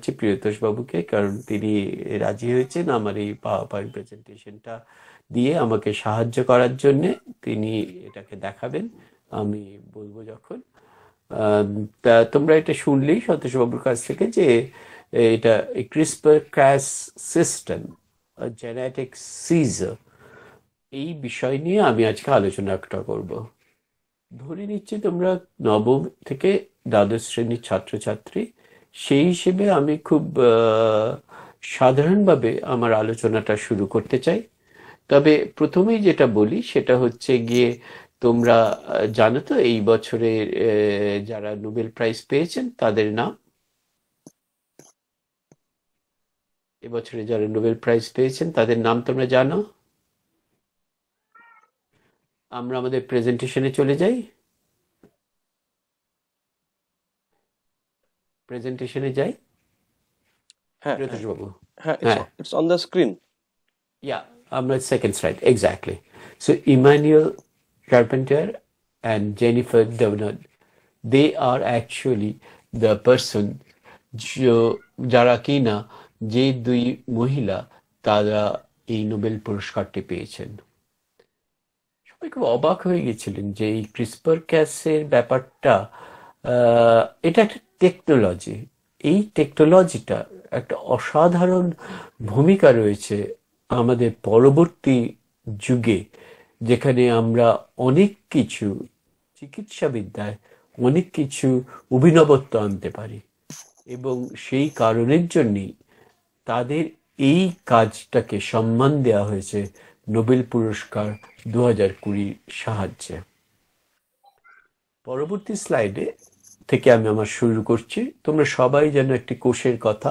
হচ্ছে প্রিয়তোষ বাবুকে কারণ তিনি রাজি হয়েছেন আমার এই পাওয়ার পয়েন্ট প্রেজেন্টেশনটা দিয়ে আমাকে সাহায্য করার জন্য তিনি এটাকে দেখাবেন আমি বলবো যখন তা তোমরা এটা শুনলেই সতোষবাবুর কাছ থেকে যে এটা CRISPR Cas system genetic scissor এই বিষয় নিয়ে আমি আজকে আলোচনা একটা করব ধরে নিচ্ছি তোমরা নবম থেকে দ্বাদশ শ্রেণীর ছাত্রছাত্রী সেই হিসেবে আমি খুব সাধারণভাবে আমার আলোচনাটা শুরু করতে চাই তবে প্রথমেই যেটা বলি সেটা হচ্ছে গিয়ে তোমরা জানো তো এই বছরে যারা নোবেল প্রাইজ পেয়েছেন তাদের নাম এবছরে যারা নোবেল প্রাইজ পেয়েছেন তাদের নাম তোমরা জানো আমরা আমাদের প্রেজেন্টেশনে চলে যাই প্রেজেন্টেশনে যাই হ্যাঁ হ্যাঁ ইটস অন স্ক্রিন ইয়া আমরা second exactly so Emmanuelle Charpentier and Jennifer they are actually the person যারা কিনা যে দুই মহিলা তারা এই নোবেল পুরস্কারটি পেয়েছেন সবাই খুব অবাক হয়ে গেছিলেন যে এই ক্রিসপার ক্যাসের ব্যাপারটা এটা একটা টেকনোলজি এই টেকনোলজিটা একটা অসাধারণ ভূমিকা রয়েছে আমাদের পরবর্তী যুগে যেখানে আমরা অনেক কিছু চিকিৎসাবিদ্যায় অনেক কিছু অভিনবত্ব আনতে পারি এবং সেই কারণের জন্যই তাদের এই কাজটাকে সম্মান দেওয়া হয়েছে নোবেল পুরস্কার দু হাজার কুড়ির সাহায্যে পরবর্তী স্লাইডে থেকে আমি আমার শুরু করছি তোমরা সবাই যেন একটি কোষের কথা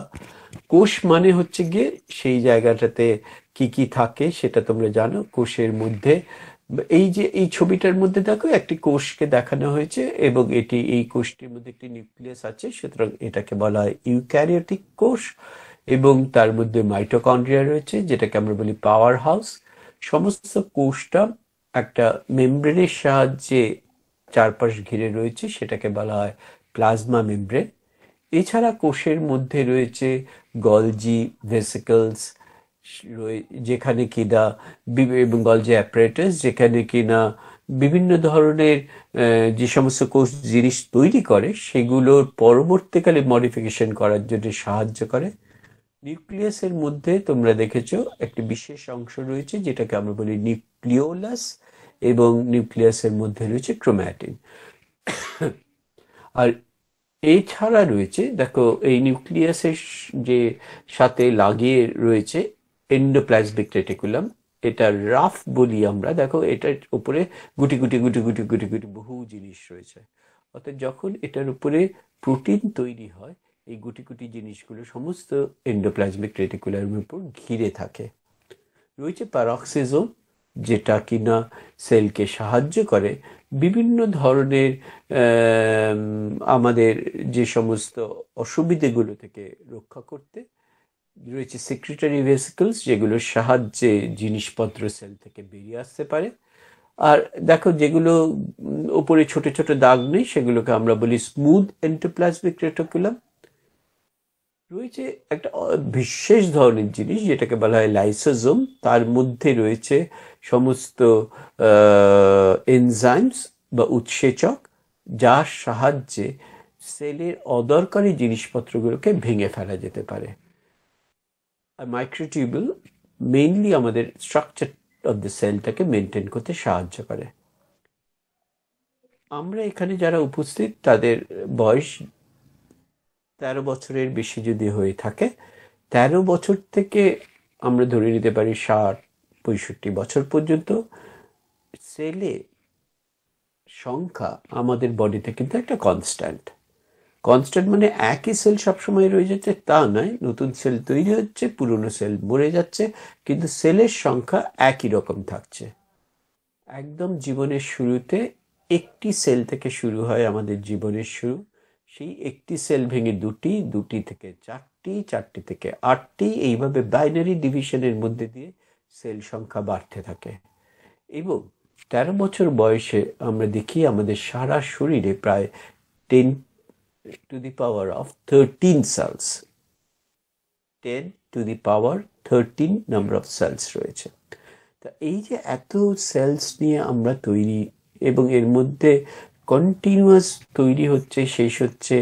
কোষ মানে হচ্ছে গিয়ে সেই জায়গাটাতে কি কি থাকে সেটা তোমরা জানো কোষের মধ্যে এই যে এই ছবিটার মধ্যে দেখো একটি কোষকে দেখানো হয়েছে এবং এটি এই কোষটির মধ্যে একটি নিউক্লিয়াস আছে সুতরাং এটাকে বলা হয় ইউক্যারিওটিক কোষ এবং তার মধ্যে মাইটোকন্ড্রিয়া রয়েছে যেটাকে আমরা বলি পাওয়ার হাউস সমস্ত কোষটা একটা মেমব্রেনের সাহায্যে চারপাশ ঘিরে রয়েছে সেটাকে বলা হয় প্লাজমা মেমব্রেন এছাড়া কোষের মধ্যে রয়েছে গলজি ভেসিকলস যেখানে কিনা এবং গলজি অ্যাপারেটাস যেখানে কিনা বিভিন্ন ধরনের যে সমস্ত কোষ জিনিস তৈরি করে সেগুলোর পরবর্তীকালে মডিফিকেশন করার জন্য সাহায্য করে নিউক্লিয়াসের মধ্যে তোমরা দেখেছ একটি বিশেষ অংশ রয়েছে যেটাকে আমরা বলি নিউক্লিওলাস এবং নিউক্লিয়াসের মধ্যে রয়েছে ক্রোম্যাটিন আর এছাড়া রয়েছে দেখো এই নিউক্লিয়াসের যে সাথে লাগিয়ে রয়েছে এন্ডোপ্লাজমিক রেটিকুলাম এটা রাফ বলি আমরা দেখো এটার উপরে গুটি গুটি গুটি গুটি গুটি গুটি বহু জিনিস রয়েছে অর্থাৎ যখন এটার উপরে প্রোটিন তৈরি হয় এই গুটি গুটি জিনিসগুলো সমস্ত এন্ডোপ্লাজমিক রেটিকুলামের উপর ঘিরে থাকে রয়েছে প্যারক্সিজম যেটা কিনা সেলকে সাহায্য করে বিভিন্ন ধরনের আমাদের যে সমস্ত অসুবিধেগুলো থেকে রক্ষা করতে রয়েছে সেক্রেটারি ভেসিকলস যেগুলোর সাহায্যে জিনিসপত্র সেল থেকে বেরিয়ে আসতে পারে আর দেখো যেগুলো ওপরে ছোট ছোট দাগ নেই সেগুলোকে আমরা বলি স্মুথ এন্টোপ্লাজমিক রেটোকুলাম রয়েছে একটা বিশেষ ধরনের জিনিস যেটাকে বলা হয় লাইসোজোম তার মধ্যে রয়েছে সমস্ত এনজাইমস বা উৎসেচক যার সাহায্যে সেলের অদরকারি জিনিসপত্রগুলোকে ভেঙে ফেলা যেতে পারে আর মাইক্রোটিউবুল মেইনলি আমাদের স্ট্রাকচার অফ দ্য সেলটাকে মেনটেন করতে সাহায্য করে আমরা এখানে যারা উপস্থিত তাদের বয়স তেরো বছরের বেশি যদি হয়ে থাকে তেরো বছর থেকে আমরা ধরে নিতে পারি ষাট পঁয়ষট্টি বছর পর্যন্ত সেলে সংখ্যা আমাদের বডিতে কিন্তু একটা কনস্ট্যান্ট কনস্ট্যান্ট মানে একই সেল সবসময় রয়ে যাচ্ছে তা নয় নতুন সেল তৈরি হচ্ছে পুরনো সেল মরে যাচ্ছে কিন্তু সেলের সংখ্যা একই রকম থাকছে একদম জীবনের শুরুতে একটি সেল থেকে শুরু হয় আমাদের জীবনের শুরু সেই একটি সেল ভেঙে দুটি দুটি থেকে চারটি চারটি থেকে আটটি এইভাবে বাইনারি ডিভিশনের মধ্যে দিয়ে সেল সংখ্যা বাড়তে থাকে এবং তেরো বছর বয়সে আমরা দেখি আমাদের সারা শরীরে প্রায় ten to the power of thirteen cells ten to the power thirteen number of cells রয়েছে তা এই যে এত সেলস নিয়ে আমরা তৈরি এবং এর মধ্যে কন্টিনিউয়াস তৈরি হচ্ছে শেষ হচ্ছে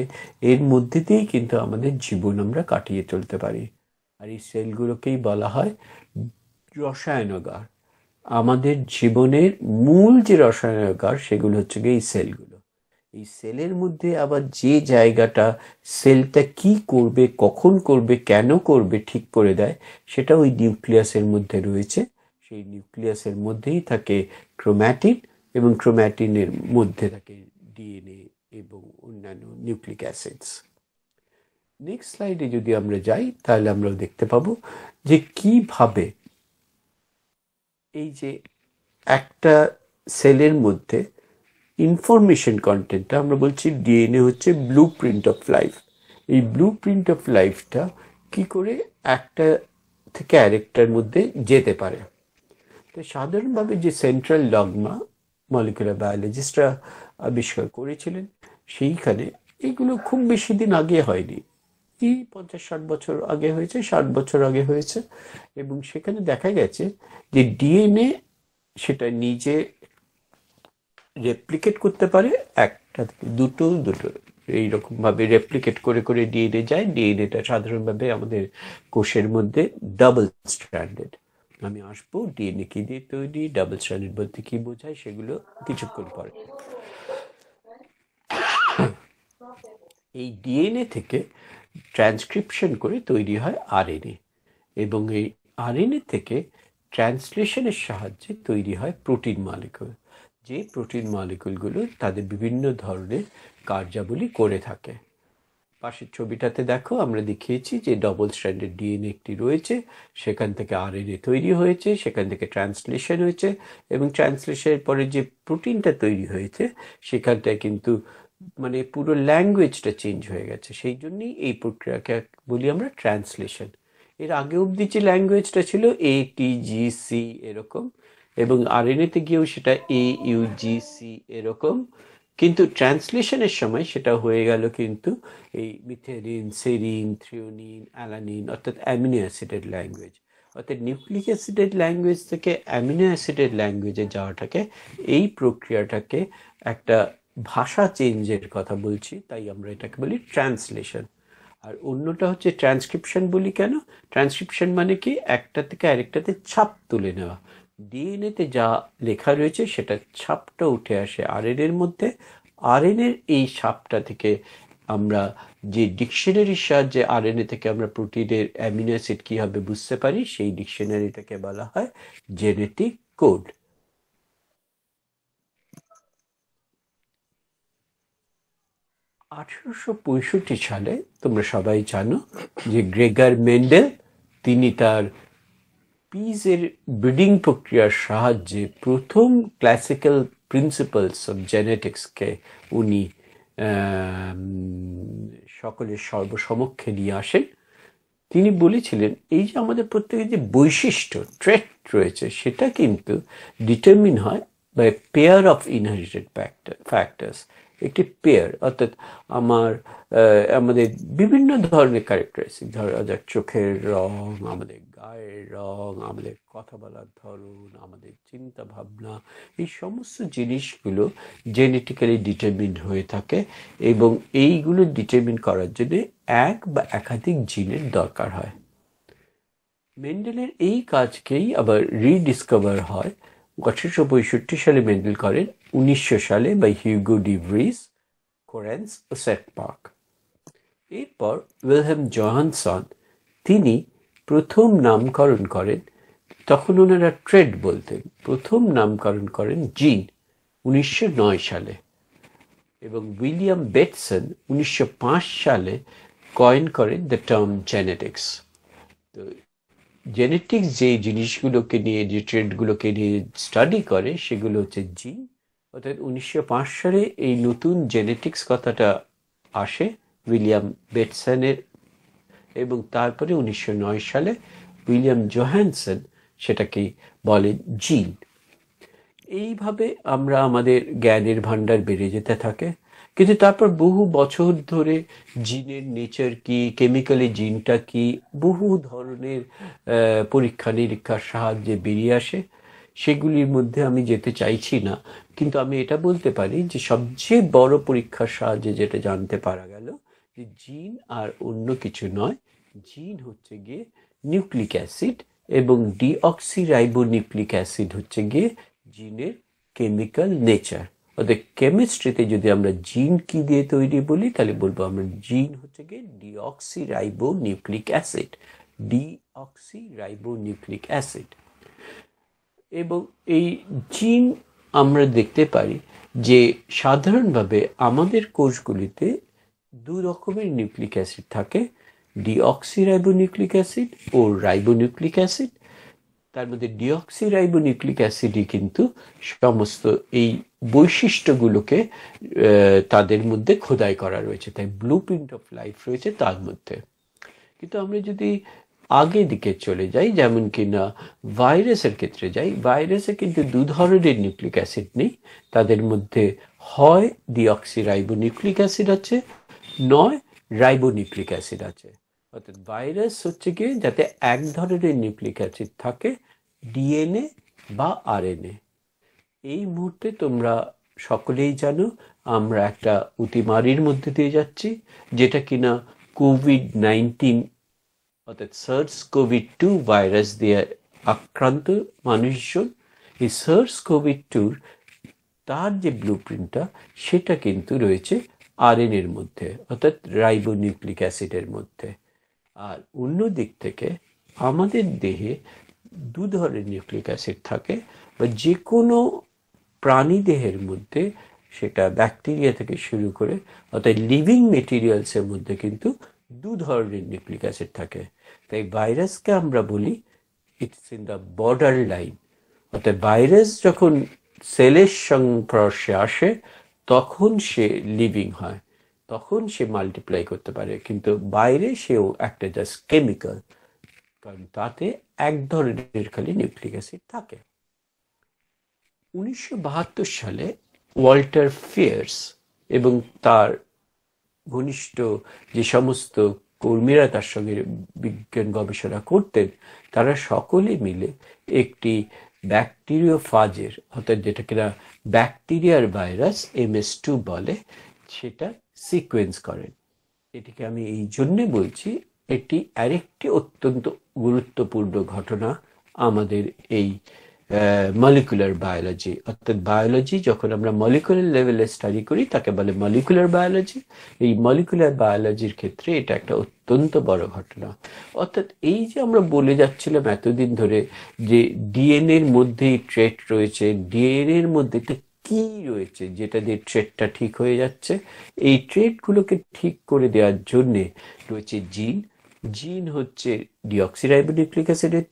এর মধ্যে দিয়েই কিন্তু আমাদের জীবন আমরা কাটিয়ে চলতে পারি আর এই সেলগুলোকেই বলা হয় রসায়নগার আমাদের জীবনের মূল যে রসায়নগার সেগুলো হচ্ছে গিয়ে এই সেলগুলো এই সেলের মধ্যে আবার যে জায়গাটা সেলটা কি করবে কখন করবে কেন করবে ঠিক করে দেয় সেটা ওই নিউক্লিয়াসের মধ্যে রয়েছে সেই নিউক্লিয়াসের মধ্যেই থাকে ক্রোম্যাটিক এবং ক্রোম্যাটিনের মধ্যে থাকে ডিএনএ এবং অন্যান্য নিউক্লিক অ্যাসিডস নেক্সট স্লাইডে যদি আমরা যাই তাহলে আমরা দেখতে পাবো যে কিভাবে এই যে একটা সেলের মধ্যে ইনফরমেশন কন্টেন্টটা আমরা বলছি ডিএনএ হচ্ছে ব্লু প্রিন্ট অফ লাইফ এই ব্লু প্রিন্ট অফ লাইফটা কি করে একটা থেকে আরেকটার মধ্যে যেতে পারে তো সাধারণভাবে যে সেন্ট্রাল লগমা মলিকুলার বায়োলজিস্টরা আবিষ্কার করেছিলেন সেইখানে এইগুলো খুব বেশি দিন আগে হয়নি এই পঞ্চাশ ষাট বছর আগে হয়েছে ষাট বছর আগে হয়েছে এবং সেখানে দেখা গেছে যে ডিএনএ সেটা নিজে রেপ্লিকেট করতে পারে একটা থেকে দুটো দুটো এইরকমভাবে রেপ্লিকেট করে করে ডিএনএ যায় ডিএনএটা সাধারণভাবে আমাদের কোষের মধ্যে ডাবল স্ট্যান্ডার্ড আমি আসবো ডিএনএ কি দিয়ে তৈরি ডাবল স্ট্যান্ডার্ড বলতে কি বোঝায় সেগুলো কিছুক্ষণ পরে এই ডিএনএ থেকে ট্রান্সক্রিপশন করে তৈরি হয় আরএনএ এবং এই আরএনএ থেকে ট্রান্সলেশনের সাহায্যে তৈরি হয় প্রোটিন মালিকুল যে প্রোটিন মালিকুলগুলো তাদের বিভিন্ন ধরনের কার্যাবলী করে থাকে পাশের ছবিটাতে দেখো আমরা দেখিয়েছি যে ডবল স্ট্র্যান্ডেড ডিএনএ একটি রয়েছে সেখান থেকে আরএনএ তৈরি হয়েছে সেখান থেকে ট্রান্সলেশন হয়েছে এবং ট্রান্সলেশনের পরে যে প্রোটিনটা তৈরি হয়েছে সেখানটায় কিন্তু মানে পুরো ল্যাঙ্গুয়েজটা চেঞ্জ হয়ে গেছে সেই জন্যই এই প্রক্রিয়াকে বলি আমরা ট্রান্সলেশন এর আগে অব্দি যে ল্যাঙ্গুয়েজটা ছিল এ টি জি সি এরকম এবং আর এন এতে গিয়েও সেটা এ ইউ জি সি এরকম কিন্তু ট্রান্সলেশনের সময় সেটা হয়ে গেল কিন্তু এই মিথেরিন সেরিন থ্রিওনিন অ্যালানিন অর্থাৎ অ্যামিনো অ্যাসিডের ল্যাঙ্গুয়েজ অর্থাৎ নিউক্লিক অ্যাসিডের ল্যাঙ্গুয়েজ থেকে অ্যামিনো অ্যাসিডের ল্যাঙ্গুয়েজে যাওয়াটাকে এই প্রক্রিয়াটাকে একটা ভাষা চেঞ্জের কথা বলছি তাই আমরা এটাকে বলি ট্রান্সলেশন আর অন্যটা হচ্ছে ট্রান্সক্রিপশন বলি কেন ট্রান্সক্রিপশন মানে কি একটা থেকে আরেকটাতে ছাপ তুলে নেওয়া ডিএনএতে যা লেখা রয়েছে সেটা ছাপটা উঠে আসে আর এন এর মধ্যে এন এর এই ছাপটা থেকে আমরা যে ডিকশনারির সাহায্যে আর এন এ থেকে আমরা প্রোটিনের অ্যামিনো অ্যাসিড কীভাবে বুঝতে পারি সেই ডিকশনারিটাকে বলা হয় জেনেটিক কোড আঠারোশো সালে তোমরা সবাই জানো যে গ্রেগার মেন্ডেল তিনি তার পিজের ব্রিডিং প্রক্রিয়ার সাহায্যে প্রথম ক্লাসিক্যাল প্রিন্সিপালস অফ জেনেটিক্সকে উনি সকলের সর্বসমক্ষে নিয়ে আসেন তিনি বলেছিলেন এই যে আমাদের প্রত্যেকের যে বৈশিষ্ট্য ট্রেট রয়েছে সেটা কিন্তু ডিটারমিন হয় by pair of inherited factor factors একটি পেয়ার অর্থাৎ আমার আমাদের বিভিন্ন ধরনের ক্যারেক্টারিস্টিক ধর যাক চোখের রং আমাদের গায়ের রং আমাদের কথা বলার ধরন আমাদের চিন্তা ভাবনা এই সমস্ত জিনিসগুলো জেনেটিক্যালি ডিটারমিন হয়ে থাকে এবং এইগুলো ডিটারমিন করার জন্য এক বা একাধিক জিনের দরকার হয় মেন্ডেলের এই কাজকেই আবার রিডিসকভার হয় আঠারোশো পঁয়ষট্টি সালে মেন্ডেল করেন উনিশশো সালে বাই হিউগো ডিভ্রিস কোরেন্স ও সেট পার্ক এরপর উইলহেম জহানসন তিনি প্রথম নামকরণ করেন তখন ওনারা ট্রেড বলতেন প্রথম নামকরণ করেন জিন উনিশশো সালে এবং উইলিয়াম বেটসন উনিশশো সালে কয়েন করেন দ্য টার্ম জেনেটিক্স তো জেনেটিক্স যে জিনিসগুলোকে নিয়ে যে ট্রেডগুলোকে নিয়ে স্টাডি করে সেগুলো হচ্ছে জিন অর্থাৎ উনিশশো সালে এই নতুন জেনেটিক্স কথাটা আসে উইলিয়াম বেটসনের এবং তারপরে উনিশশো সালে উইলিয়াম জোহ্যানসন সেটাকে বলে জিন এইভাবে আমরা আমাদের জ্ঞানের ভাণ্ডার বেড়ে যেতে থাকে কিন্তু তারপর বহু বছর ধরে জিনের নেচার কি কেমিক্যালি জিনটা কি বহু ধরনের পরীক্ষা নিরীক্ষার সাহায্যে বেরিয়ে আসে সেগুলির মধ্যে আমি যেতে চাইছি না কিন্তু আমি এটা বলতে পারি যে সবচেয়ে বড় পরীক্ষার সাহায্যে যেটা জানতে পারা গেল যে জিন আর অন্য কিছু নয় জিন হচ্ছে গিয়ে নিউক্লিক অ্যাসিড এবং নিউক্লিক অ্যাসিড হচ্ছে গিয়ে জিনের কেমিক্যাল নেচার অর্থাৎ কেমিস্ট্রিতে যদি আমরা জিন কি দিয়ে তৈরি বলি তাহলে বলবো আমরা জিন হচ্ছে গিয়ে deoxyribo nucleic acid deoxyribo nucleic acid এবং এই জিন আমরা দেখতে পারি যে সাধারণভাবে আমাদের কোষগুলিতে দু রকমের নিউক্লিক অ্যাসিড থাকে ডিঅক্সিরাইবোনিউক্লিক অ্যাসিড ও রাইবোনিউক্লিক অ্যাসিড তার মধ্যে ডিঅক্সিরাইবোনিউক্লিক অ্যাসিডই কিন্তু সমস্ত এই বৈশিষ্ট্যগুলোকে তাদের মধ্যে খোদাই করা রয়েছে তাই ব্লু প্রিন্ট অফ লাইফ রয়েছে তার মধ্যে কিন্তু আমরা যদি আগে দিকে চলে যাই যেমন কি না ভাইরাসের ক্ষেত্রে যাই ভাইরাসে কিন্তু দু ধরনের নিউক্লিক অ্যাসিড নেই তাদের মধ্যে হয় ডিঅক্সিরাইবো নিউক্লিক অ্যাসিড আছে নয় রাইবো নিউক্লিক অ্যাসিড আছে অর্থাৎ ভাইরাস হচ্ছে কি যাতে এক ধরনের নিউক্লিক অ্যাসিড থাকে ডিএনএ বা এ এই মুহূর্তে তোমরা সকলেই জানো আমরা একটা অতিমারির মধ্যে দিয়ে যাচ্ছি যেটা কিনা কোভিড নাইন্টিন অর্থাৎ সার্স কোভিড টু ভাইরাস দিয়ে আক্রান্ত মানুষজন এই সার্স কোভিড টুর তার যে ব্লু প্রিন্টটা সেটা কিন্তু রয়েছে আর এর মধ্যে অর্থাৎ রাইবোনিউক্লিক অ্যাসিডের মধ্যে আর অন্য দিক থেকে আমাদের দেহে দু ধরনের নিউক্লিক অ্যাসিড থাকে বা যে কোনো প্রাণী দেহের মধ্যে সেটা ব্যাকটেরিয়া থেকে শুরু করে অর্থাৎ লিভিং মেটেরিয়ালসের মধ্যে কিন্তু দু ধরনের নিউক্লিক অ্যাসিড থাকে তাই ভাইরাসকে আমরা বলি it's in the borderline অর্থাৎ ভাইরাস যখন সেলের সংস্পর্শে আসে তখন সে লিভিং হয় তখন সে মাল্টিপ্লাই করতে পারে কিন্তু বাইরে সেও একটা জাস্ট কেমিক্যাল কারণ তাতে এক ধরনের খালি নিউক্লিক অ্যাসিড থাকে উনিশশো সালে ওয়াল্টার ফিয়ার্স এবং তার ঘনিষ্ঠ যে সমস্ত কর্মীরা তার সঙ্গে বিজ্ঞান গবেষণা করতেন তারা সকলে মিলে একটি ব্যাকটেরিয় ফাজের অর্থাৎ যেটা কিনা ব্যাকটেরিয়ার ভাইরাস এমএস টু বলে সেটা সিকোয়েন্স করেন এটিকে আমি এই জন্যে বলছি এটি আরেকটি অত্যন্ত গুরুত্বপূর্ণ ঘটনা আমাদের এই মলিকুলার বায়োলজি অর্থাৎ বায়োলজি যখন আমরা মলিকুলার লেভেলে স্টাডি করি তাকে বলে মলিকুলার বায়োলজি এই মলিকুলার বায়োলজির ক্ষেত্রে এটা একটা অত্যন্ত বড় ঘটনা অর্থাৎ এই যে আমরা বলে যাচ্ছিলাম এতদিন ধরে যে ডিএনএর মধ্যেই ট্রেট রয়েছে ডিএনএর মধ্যে কি রয়েছে যেটা দিয়ে ট্রেডটা ঠিক হয়ে যাচ্ছে এই ট্রেডগুলোকে ঠিক করে দেওয়ার জন্যে রয়েছে জিন জিন হচ্ছে ডিঅক্সিরাইবোনিউক্লিক অ্যাসিডের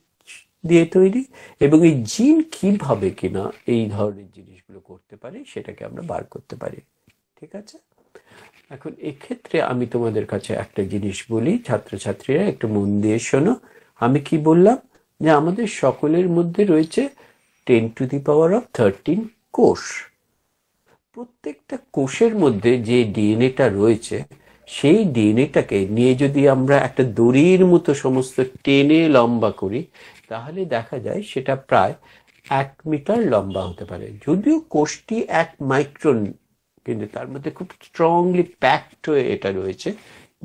দিয়ে তৈরি এবং এই জিন কিভাবে কিনা এই ধরনের জিনিসগুলো করতে পারে সেটাকে আমরা বার করতে পারি ঠিক আছে এখন এক্ষেত্রে আমি তোমাদের কাছে একটা জিনিস বলি ছাত্রছাত্রীরা একটু মন দিয়ে শোনো আমি কি বললাম যে আমাদের সকলের মধ্যে রয়েছে ten to the power of thirteen কোষ প্রত্যেকটা কোষের মধ্যে যে ডিএনএটা রয়েছে সেই ডিএনএটাকে নিয়ে যদি আমরা একটা দড়ির মতো সমস্ত টেনে লম্বা করি তাহলে দেখা যায় সেটা প্রায় এক মিটার লম্বা হতে পারে যদিও কোষটি এক মাইক্রন কিন্তু তার মধ্যে খুব স্ট্রংলি প্যাকড হয়ে এটা রয়েছে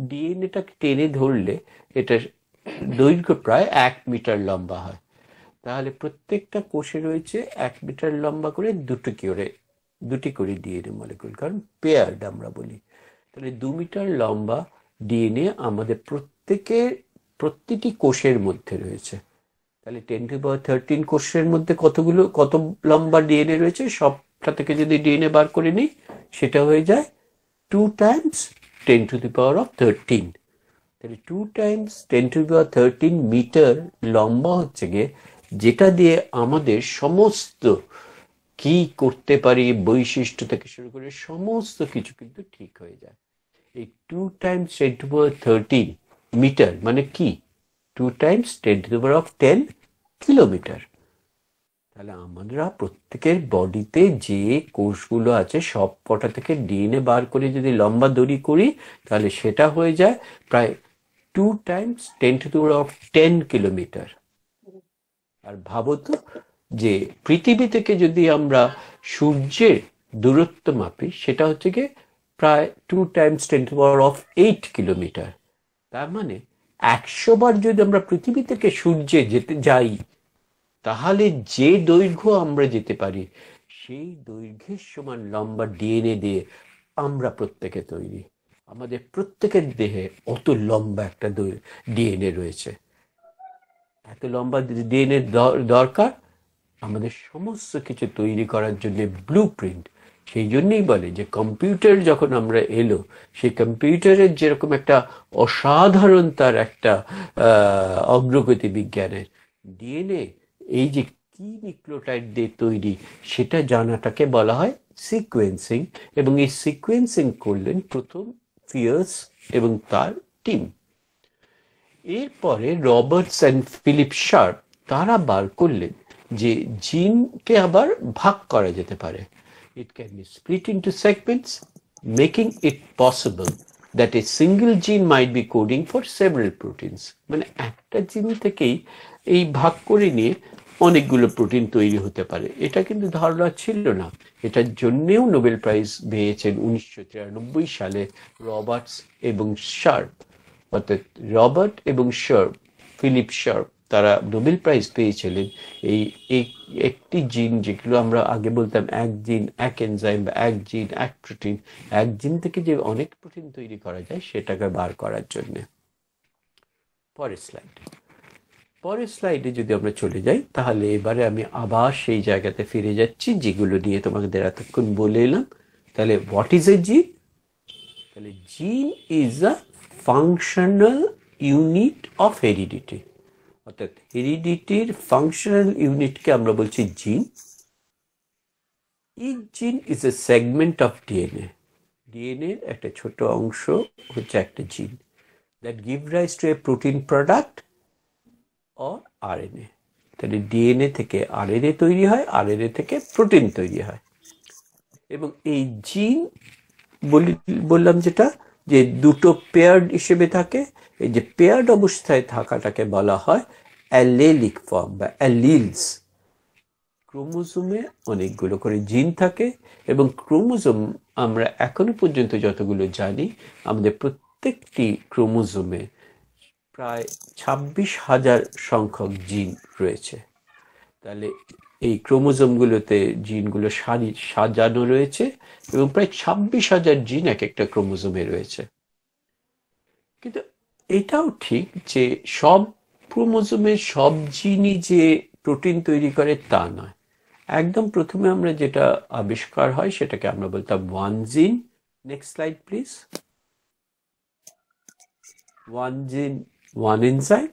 ডিএনএটাকে টেনে ধরলে এটা দৈর্ঘ্য প্রায় এক মিটার লম্বা হয় তাহলে প্রত্যেকটা কোষে রয়েছে এক মিটার লম্বা করে দুটো করে দুটি করে ডিএনএ মলিকুল কারণ পেয়ার্ড আমরা বলি তাহলে দু মিটার লম্বা ডিএনএ আমাদের প্রত্যেকের প্রতিটি কোষের মধ্যে রয়েছে তাহলে টেন টু পাওয়ার থার্টিন কোর্সের মধ্যে কতগুলো কত লম্বা ডিএনএ রয়েছে সবটা থেকে যদি ডিএনএ বার করে নিই সেটা হয়ে যায় two times ten to the power of thirteen তাহলে two times ten to power thirteen metre লম্বা হচ্ছে গিয়ে যেটা দিয়ে আমাদের সমস্ত কি করতে পারি বৈশিষ্ট্য থেকে শুরু করে সমস্ত কিছু কিন্তু ঠিক হয়ে যায় এই two times ten to power thirteen metre মানে কি 2 times 10 to the power of 10 kilometre তাহলে আমরা প্রত্যেকের বডিতে যে কোষগুলো আছে সব কটা থেকে ডিএনএ বার করে যদি লম্বা দড়ি করি তাহলে সেটা হয়ে যায় প্রায় two times ten to power of ten kilometre আর ভাবো তো যে পৃথিবী থেকে যদি আমরা সূর্যের দূরত্ব মাপি সেটা হচ্ছে গিয়ে প্রায় two times ten to power of eight kilometre তার মানে একশো বার যদি আমরা পৃথিবী থেকে সূর্যে যেতে যাই তাহলে যে দৈর্ঘ্য আমরা যেতে পারি সেই দৈর্ঘ্যের সমান লম্বা ডিএনএ দিয়ে আমরা প্রত্যেকে তৈরি আমাদের প্রত্যেকের দেহে অত লম্বা একটা ডিএনএ রয়েছে এত লম্বা ডিএনএ দরকার আমাদের সমস্ত কিছু তৈরি করার জন্য ব্লু প্রিন্ট সেই জন্যই বলে যে কম্পিউটার যখন আমরা এলো সেই কম্পিউটারের যেরকম একটা অসাধারণ তার একটা অগ্রগতি বিজ্ঞানের ডিএনএ এই যে কি নিউক্লোটাইড দিয়ে তৈরি সেটা জানাটাকে বলা হয় সিকোয়েন্সিং এবং এই সিকোয়েন্সিং করলেন প্রথম ফিয়ার্স এবং তার টিম এরপরে রবার্টস অ্যান্ড ফিলিপ শার্প তারা বার করলেন যে জিনকে আবার ভাগ করা যেতে পারে It can be split into segments, making it possible that a single gene might be coding for several proteins মানে একটা জিন থেকেই এই ভাগ করে নিয়ে অনেকগুলো প্রোটিন তৈরি হতে পারে এটা কিন্তু ধারণা ছিল না এটার জন্যেও নোবেল প্রাইজ পেয়েছেন উনিশশো সালে রবার্টস এবং শার্প অর্থাৎ রবার্ট এবং শার্প ফিলিপ শার্প তারা নোবেল প্রাইজ পেয়েছিলেন এই একটি জিন যেগুলো আমরা আগে বলতাম এক জিন এক এনজাইম বা এক জিন এক প্রোটিন এক জিন থেকে যে অনেক প্রোটিন তৈরি করা যায় সেটাকে বার করার জন্য পরের স্লাইড পরের স্লাইডে যদি আমরা চলে যাই তাহলে এবারে আমি আবার সেই জায়গাতে ফিরে যাচ্ছি যেগুলো নিয়ে তোমাদের এতক্ষণ বলে এলাম তাহলে হোয়াট ইজ এ জিন তাহলে gene is a functional unit of heredity অর্থাৎ হিরিডিটির ফাংশনাল ইউনিটকে আমরা বলছি gene each gene is a segment of DNA DNA একটা ছোট অংশ হচ্ছে একটা gene that give rise to a protein product or এন তাহলে ডিএনএ থেকে আর এন এ তৈরি হয় আর এন এ থেকে প্রোটিন তৈরি হয় এবং এই জিন বললাম যেটা যে দুটো পেয়ার হিসেবে থাকে এই যে পেয়ার্ড অবস্থায় থাকাটাকে বলা হয় অ্যালেলিক ফর্ম বা অ্যালিলস ক্রোমোজোমে অনেকগুলো করে জিন থাকে এবং ক্রোমোজোম আমরা এখনো পর্যন্ত যতগুলো জানি আমাদের প্রত্যেকটি ক্রোমোজোমে প্রায় ছাব্বিশ হাজার সংখ্যক জিন রয়েছে তাহলে এই ক্রোমোজোমগুলোতে জিনগুলো সারি সাজানো রয়েছে এবং প্রায় ছাব্বিশ হাজার জিন এক একটা ক্রোমোজোমে রয়েছে কিন্তু এটাও ঠিক যে সব ক্রোমোজোমের সব জিনই যে প্রোটিন তৈরি করে তা নয় একদম প্রথমে আমরা যেটা আবিষ্কার হয় সেটাকে আমরা বলতাম one gene next slide please one gene one enzyme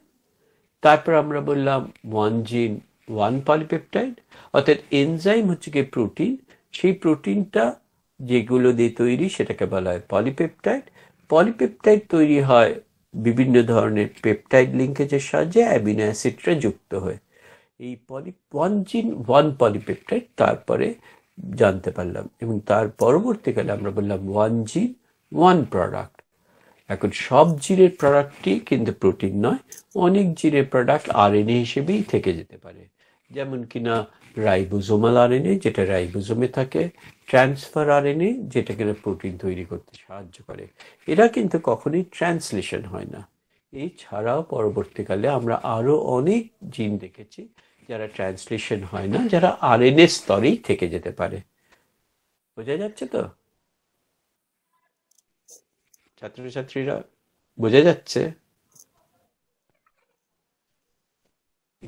তারপর আমরা বললাম ওয়ান জিন ওয়ান পলিপেপটাইড অর্থাৎ এনজাইম হচ্ছে কি প্রোটিন সেই প্রোটিনটা যেগুলো দিয়ে তৈরি সেটাকে বলা হয় পলিপেপটাইড পলিপেপটাইড তৈরি হয় বিভিন্ন ধরনের পেপটাইড লিঙ্কেজের সাহায্যে অ্যামিনো অ্যাসিডটা যুক্ত হয় এই poly one gene one polypeptide তারপরে জানতে পারলাম এবং তার পরবর্তীকালে আমরা বললাম ওয়ান জিন ওয়ান প্রোডাক্ট এখন সব জিনের প্রোডাক্টটি কিন্তু প্রোটিন নয় অনেক জিনের প্রোডাক্ট আরএনএ হিসেবেই থেকে যেতে পারে যেমন কিনা রাইবোজোমাল আরএনএ যেটা রাইবোজোমে থাকে ট্রান্সফার আরএনএ যেটা কিনা প্রোটিন তৈরি করতে সাহায্য করে এরা কিন্তু কখনোই ট্রান্সলেশন হয় না এছাড়াও পরবর্তীকালে আমরা আরও অনেক জিন দেখেছি যারা ট্রান্সলেশন হয় না যারা আরএনএ স্তরেই থেকে যেতে পারে বোঝা যাচ্ছে তো ছাত্রছাত্রীরা বোঝা যাচ্ছে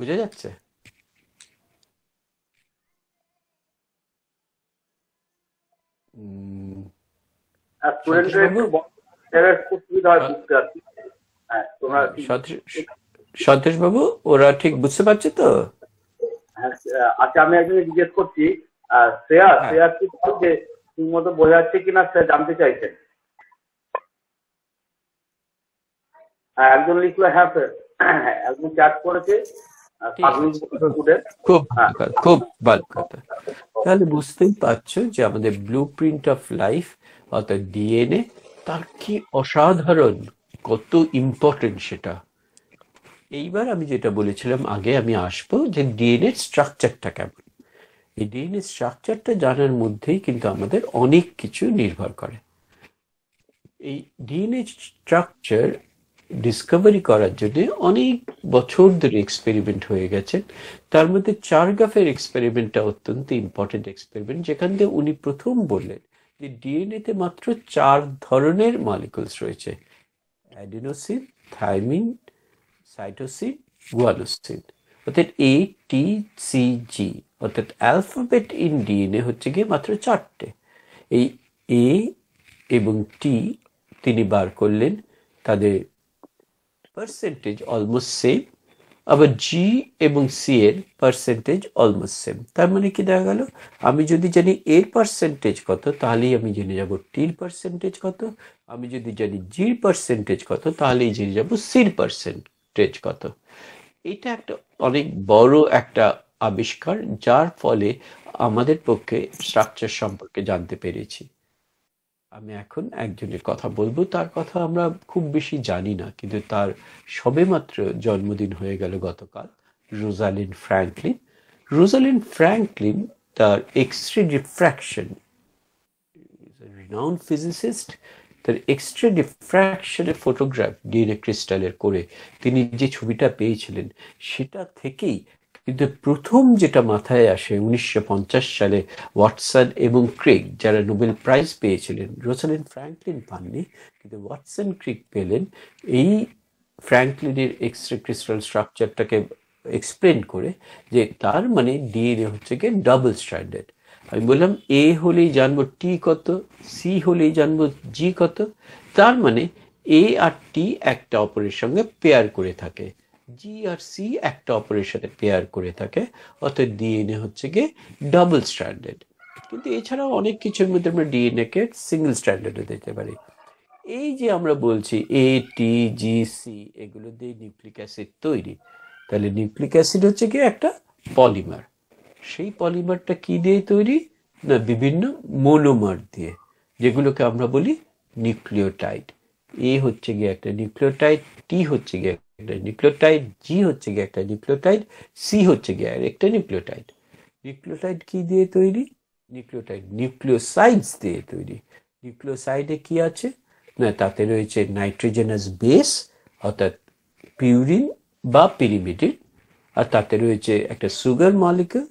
বোঝা যাচ্ছে হ্যাঁ, সতীশ হ্যাঁ, বাবু ওরা ঠিক বুঝতে পারছে তো হ্যাঁ, আচ্ছা আমি একজন জিজ্ঞেস করছি শ্রেয়া শ্রেয়া কি বলছে ঠিক মতো বোঝা যাচ্ছে কিনা শ্রেয়া জানতে চাইছেন একজন লিখলো হ্যাঁ স্যার একজন চ্যাট করেছে খুব হ্যাঁ। খুব ভালো কথা তাহলে বুঝতেই পারছো যে আমাদের ব্লু প্রিন্ট অফ লাইফ অর্থাৎ ডিএনএ তার কি অসাধারণ কত ইম্পর্টেন্ট সেটা এইবার আমি যেটা বলেছিলাম আগে আমি আসবো যে ডিএনএ স্ট্রাকচারটা কেমন এই ডিএনএ স্ট্রাকচারটা জানার মধ্যেই কিন্তু আমাদের অনেক কিছু নির্ভর করে এই ডিএনএ স্ট্রাকচার ডিসকভারি করার জন্য অনেক বছর ধরে এক্সপেরিমেন্ট হয়ে গেছেন তার মধ্যে চারগাফের এক্সপেরিমেন্টটা অত্যন্ত ইম্পর্টেন্ট এক্সপেরিমেন্ট যেখান দিয়ে উনি প্রথম বললেন যে ডিএনএ তে মাত্র চার ধরনের মলিকুলস রয়েছে অ্যাডিনোসিন থাইমিন সাইটোসিন গুয়ানোসিন অর্থাৎ এ টি সি জি অর্থাৎ অ্যালফাবেট ইন ডিএনএ হচ্ছে গিয়ে মাত্র চারটে এই এ এবং টি তিনি বার করলেন তাদের পার্সেন্টেজ অলমোস্ট সেম আবার জি এবং সি এর পার্সেন্টেজ অলমোস্ট সেম তার মানে কি দেখা গেল আমি যদি জানি এর পার্সেন্টেজ কত তাহলেই আমি জেনে যাব টির পার্সেন্টেজ কত আমি যদি জানি জির পার্সেন্টেজ কত তাহলেই জেনে যাব সির পার্সেন্টেজ কত এটা একটা অনেক বড় একটা আবিষ্কার যার ফলে আমাদের পক্ষে স্ট্রাকচার সম্পর্কে জানতে পেরেছি আমি এখন একজনের কথা বলবো তার কথা আমরা খুব বেশি জানি না কিন্তু তার সবেমাত্র জন্মদিন হয়ে গেল গতকাল রোজালিন ফ্র্যাঙ্কলিন রোজালিন ফ্র্যাঙ্কলিন তার এক্সরে ডিফ্র্যাকশন রিনাউন্ড ফিজিসিস্ট তার এক্সরে ডিফ্র্যাকশনের ফটোগ্রাফ ডিএনএ ক্রিস্টালের করে তিনি যে ছবিটা পেয়েছিলেন সেটা থেকেই কিন্তু প্রথম যেটা মাথায় আসে উনিশশো সালে ওয়াটসন এবং ক্রিক যারা নোবেল প্রাইজ পেয়েছিলেন রোসালিন ফ্র্যাঙ্কলিন পাননি কিন্তু ওয়াটসন ক্রিক পেলেন এই ফ্র্যাঙ্কলিনের এক্স রে ক্রিস্টাল স্ট্রাকচারটাকে এক্সপ্লেন করে যে তার মানে ডিএনএ হচ্ছে গিয়ে ডাবল স্ট্যান্ডার্ড আমি বললাম এ হলেই জানবো টি কত সি হলেই জানবো জি কত তার মানে এ আর টি একটা অপরের সঙ্গে পেয়ার করে থাকে জি আর সি একটা অপরের সাথে পেয়ার করে থাকে অর্থাৎ ডিএনএ হচ্ছে গিয়ে ডাবল স্ট্যান্ডার্ড কিন্তু এছাড়াও অনেক কিছুর মধ্যে আমরা ডিএনএ কে সিঙ্গেল স্ট্র্যান্ডেডে দিতে পারি এই যে আমরা বলছি এ টি জি সি এগুলো দিয়ে নিউক্লিক অ্যাসিড তৈরি তাহলে নিউক্লিক অ্যাসিড হচ্ছে গিয়ে একটা পলিমার সেই পলিমারটা কি দিয়ে তৈরি না বিভিন্ন মনোমার দিয়ে যেগুলোকে আমরা বলি নিউক্লিওটাইড এ হচ্ছে গিয়ে একটা নিউক্লিওটাইড টি হচ্ছে গিয়ে একটা নিউক্লিওটাইড জি হচ্ছে গিয়ে একটা নিউক্লিওটাইড সি হচ্ছে গিয়ে আর একটা নিউক্লিওটাইড নিউক্লিওটাইড কি দিয়ে তৈরি নিউক্লিওটাইড নিউক্লিওসাইডস দিয়ে তৈরি নিউক্লিওসাইডে কি আছে না তাতে রয়েছে নাইট্রোজেনাস বেস অর্থাৎ পিউরিন বা পিরিমিডিন আর তাতে রয়েছে একটা সুগার মলিকুল